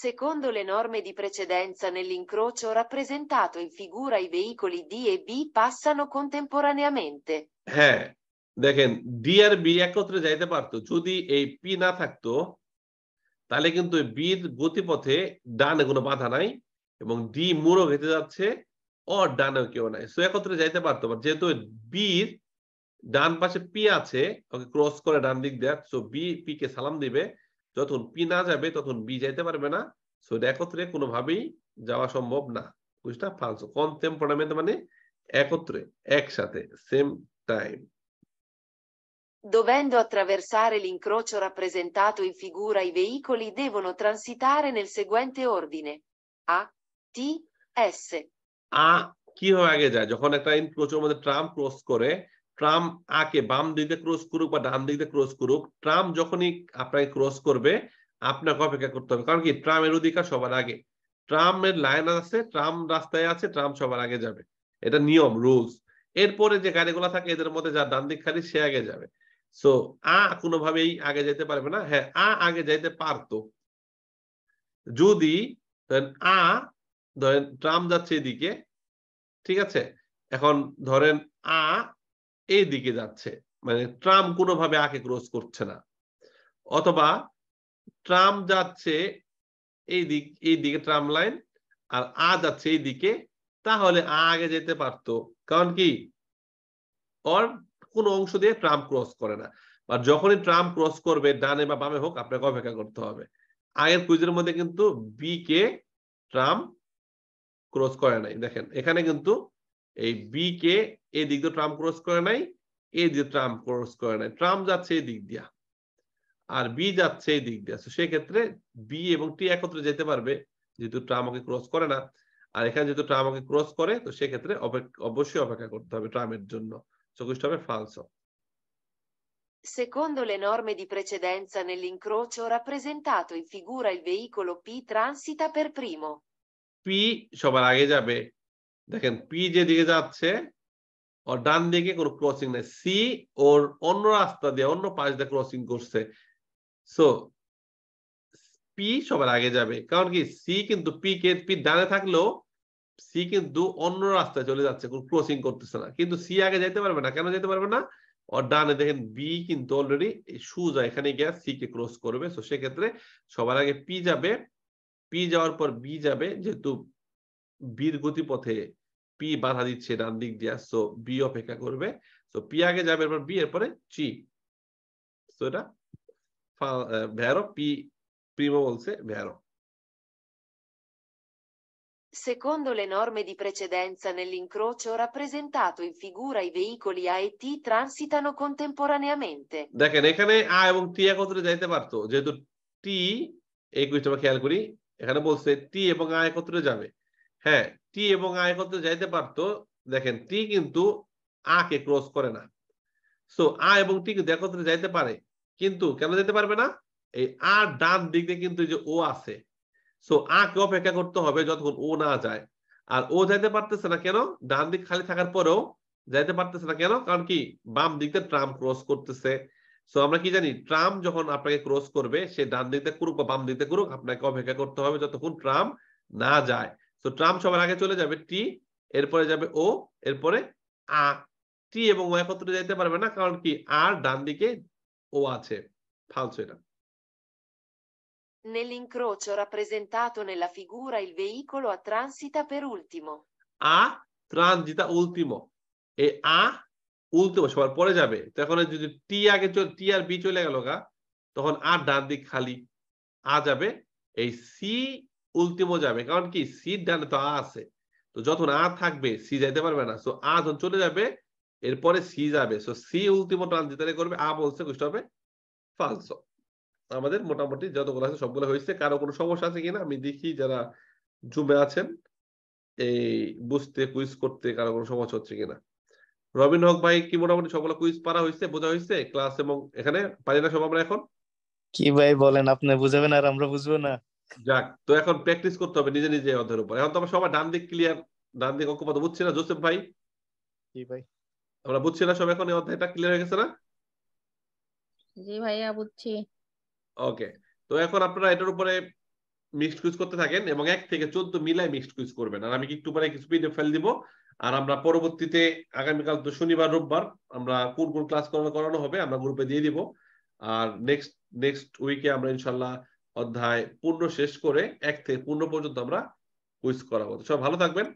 Secondo le norme di precedenza nell'incrocio rappresentato in figura i veicoli D e B passano contemporaneamente. Eh, দেখেন ডি আর বি একত্রে যাইতে পারতো যদি এই পি না থাকতো তাহলে কিন্তু বির গতিপথে ডানে কোনো বাধা নাই এবং ডি মুরো ঘেঁটে যাচ্ছে অ ডানে কেউ নাই সো একত্রে যাইতে পারতো যেহেতু বির ডান পাশে পি আছে ওকে ক্রস করে ডান দিক দেয় সো বি পি কে সালাম দিবে যখন পি না যাবে তখন বি যাইতে পারবে না সো একত্রে কোনোভাবেই যাওয়া সম্ভব না বুঝটা ফালস কনটেম্পোরামেন্ট মানে একত্রে একসাথে same time Dovendo attraversare l'incrocio rappresentato in figura i veicoli devono transitare nel seguente ordine. A, T, S. আ কি হয়ে আগে যায় যখন একটা ইনক্রোচের মধ্যে ট্রাম ক্রস করে ট্রাম আকে বাম দিক দিয়ে ক্রস করুক বা ডান দিক দিয়ে ক্রস করুক ট্রাম যখনই আপনাকে ক্রস করবে আপনাকে অপেক্ষা করতে হবে কারণ কি ট্রামের অধিকার সবার আগে ট্রামের লাইন আছে ট্রাম রাস্তায় আছে ট্রাম সবার আগে যাবে এটা নিয়ম রুলস এরপরে যে গাড়িগুলো থাকে এদের মধ্যে যা ডান দিক খালি সে আগে যাবে সো আ কোনোভাবেই আগে যেতে পারবে না হ্যাঁ আ আগে যাইতে পারতো যদি ধরেন আ ধরেন ট্রাম যাচ্ছে এদিকে ঠিক আছে এখন ধরেন আ এই দিকে যাচ্ছে মানে ট্রাম কোনোভাবে আকে ক্রস করছে না অথবা ট্রাম যাচ্ছে এই দিক এই দিকে ট্রাম লাইন আর আ যাচ্ছে এই দিকে তাহলে আ আগে যেতে পারতো কারণ কি অর কোনো অংশ দিয়ে ট্রাম্প ক্রস করে না বা যখনই ট্রাম্প ক্রস করবে ডানে বা বামে হোক আপনাকে অপেক্ষা করতে হবে আগের কুইজের মধ্যে কিন্তু বি কে ট্রাম্প ক্রস করে নাই দেখেন এখানে কিন্তু এই বি কে এই দিক দিয়ে ট্রাম্প ক্রস করে নাই এই দিয়ে ট্রাম্প ক্রস করে নাই ট্রাম্প যাচ্ছে এই দিক দিয়া আর বি যাচ্ছে এই দিক দিয়া সেক্ষেত্রে বি এবং টি একত্রে যেতে পারবে যেহেতু ট্রাম্প ক্রস করে না আর এখানে যেহেতু ট্রাম্প ক্রস করে তো সেক্ষেত্রে অবশ্যই অপেক্ষা করতে হবে ট্রামের জন্য su questo è falso. Secondo le norme di precedenza nell'incrocio rappresentato in figura il veicolo P transita per primo. P সবার আগে যাবে দেখেন P যেদিকে যাচ্ছে o danni che কোনো crossing নেই C ওর অন্য রাস্তা দিয়ে অন্য পাশ দিয়ে crossing করছে So, P সবার আগে যাবে কারণ কি C কিন্তু P কে P ডানে থাকলেও সি কিন্তু অন্য রাস্তায় চলে যাচ্ছে ক্রসিং করতেছে না কিন্তু সি আগে যেতে পারবে না কেন যেতে পারবে না ওর ডানে দেখেন বি কিন্তু অলরেডি সুজা এখানে গিয়ে সি কে ক্রস করবে তো সেক্ষেত্রে সবার আগে পি যাবে পি যাওয়ার পর বি যাবে যেহেতু বির গতিপথে পি বাধা দিচ্ছে ডান দিক দিয়ে সো বি অপেক্ষা করবে তো পি আগে যাবে এরপর বি এরপরে চি তো এটা ভ্যারো পি প্রিমো বলছে ভ্যারো Secondo le norme di precedenza nell'incrocio rappresentato in figura i veicoli A e T transitano contemporaneamente. দেখেন এখানে আ এবং টি একত্রে যাইতে পারতো যেহেতু টি এই বিষয়টা খেয়াল করি এখানে বলছে টি এবং আ একত্রে যাবে হ্যাঁ টি এবং আ একত্রে যাইতে পারতো দেখেন টি কিন্তু আ কে ক্রস করে না সো আ এবং টি কিন্তু একত্রে যাইতে পারে কিন্তু কেন যেতে পারবে না এই আর ডান দিক দিয়ে কিন্তু যে ও আছে সো আকে অপেক্ষা করতে হবে যতক্ষণ ও না যায় আর ও যাইতে পারতেছে না কেন ডান দিক খালি থাকার পরেও যাইতে পারতেছে না কেন কারণ কি বাম দিকতে ট্রাম ক্রস করতেছে সো আমরা কি জানি ট্রাম যখন আপনাকে ক্রস করবে সে ডান দিকতে করুক বা বাম দিকতে করুক আপনাকে অপেক্ষা করতে হবে যতক্ষণ ট্রাম না যায় সো ট্রাম সবার আগে চলে যাবে টি এরপরে যাবে ও এরপরে আ টি এবং ও একত্রে যাইতে পারবে না কারণ কি আর ডান দিকে ও আছে ফালসো এটা Nell'incrocio rappresentato nella figura il veicolo A transita per ultimo. A transita ultimo. E A ultimo সবার পরে যাবে তখন যদি টি আগে টি আর বি চলে গেল গা তখন আর ডান দিক খালি আ যাবে এই সি উল্টিমো যাবে কারণ কি সি ডানে তো আ আছে তো যখন আ থাকবে সি যাইতে পারবে না সো আ যখন চলে যাবে এরপরে সি যাবে সো সি উল্টিমো ট্রানজিটারে করবে আ বলছে কুষ্ট হবে ফালসো আমাদের মোটামুটি যতগুলো আছে সবগুলো হয়েছে কারো কোনো সমস্যা আছে কিনা আমি দেখি যারা জুমে আছেন এই বুঝতে কুইজ করতে কারো কোনো সমস্যা হচ্ছে কিনা রবিন হক ভাই কি মোটামুটি সবগুলো কুইজ পারা হয়েছে বোঝা হয়েছে ক্লাস এবং এখানে পারি না সব আমরা এখন কি ভাই বলেন আপনি বুঝাবেন আর আমরা বুঝবো না যাক তো এখন প্র্যাকটিস করতে হবে নিজে নিজে অধ্যায়ের উপর এখন তো আমরা সবাই ডান দিক ক্লিয়ার ডান দিক অক্ষপথ বুঝছি না জোসেফ ভাই কি ভাই আমরা বুঝছি না সব এখন এই অধ্যায়টা ক্লিয়ার হয়ে গেছে না জি ভাইয়া বুঝছি ওকে তো এখন আপনারা এটার উপরে মিক্সড কুইজ করতে থাকেন এবং এক থেকে চোদ্দ মিলায় মিক্সড কুইজ করবেন আর আমি একটু পরে কিছু পিডিএফ ফেল দিব আর আমরা পরবর্তীতে আগামীকাল তো শনিবার রোববার আমরা কোন কোন ক্লাস করানো করানো হবে আমরা গ্রুপে দিয়ে দিব আর নেক্সট নেক্সট উইকে আমরা ইনশাল্লাহ অধ্যায় পূর্ণ শেষ করে এক থেকে পূর্ণ পর্যন্ত আমরা কুইজ করাবো সব ভালো থাকবেন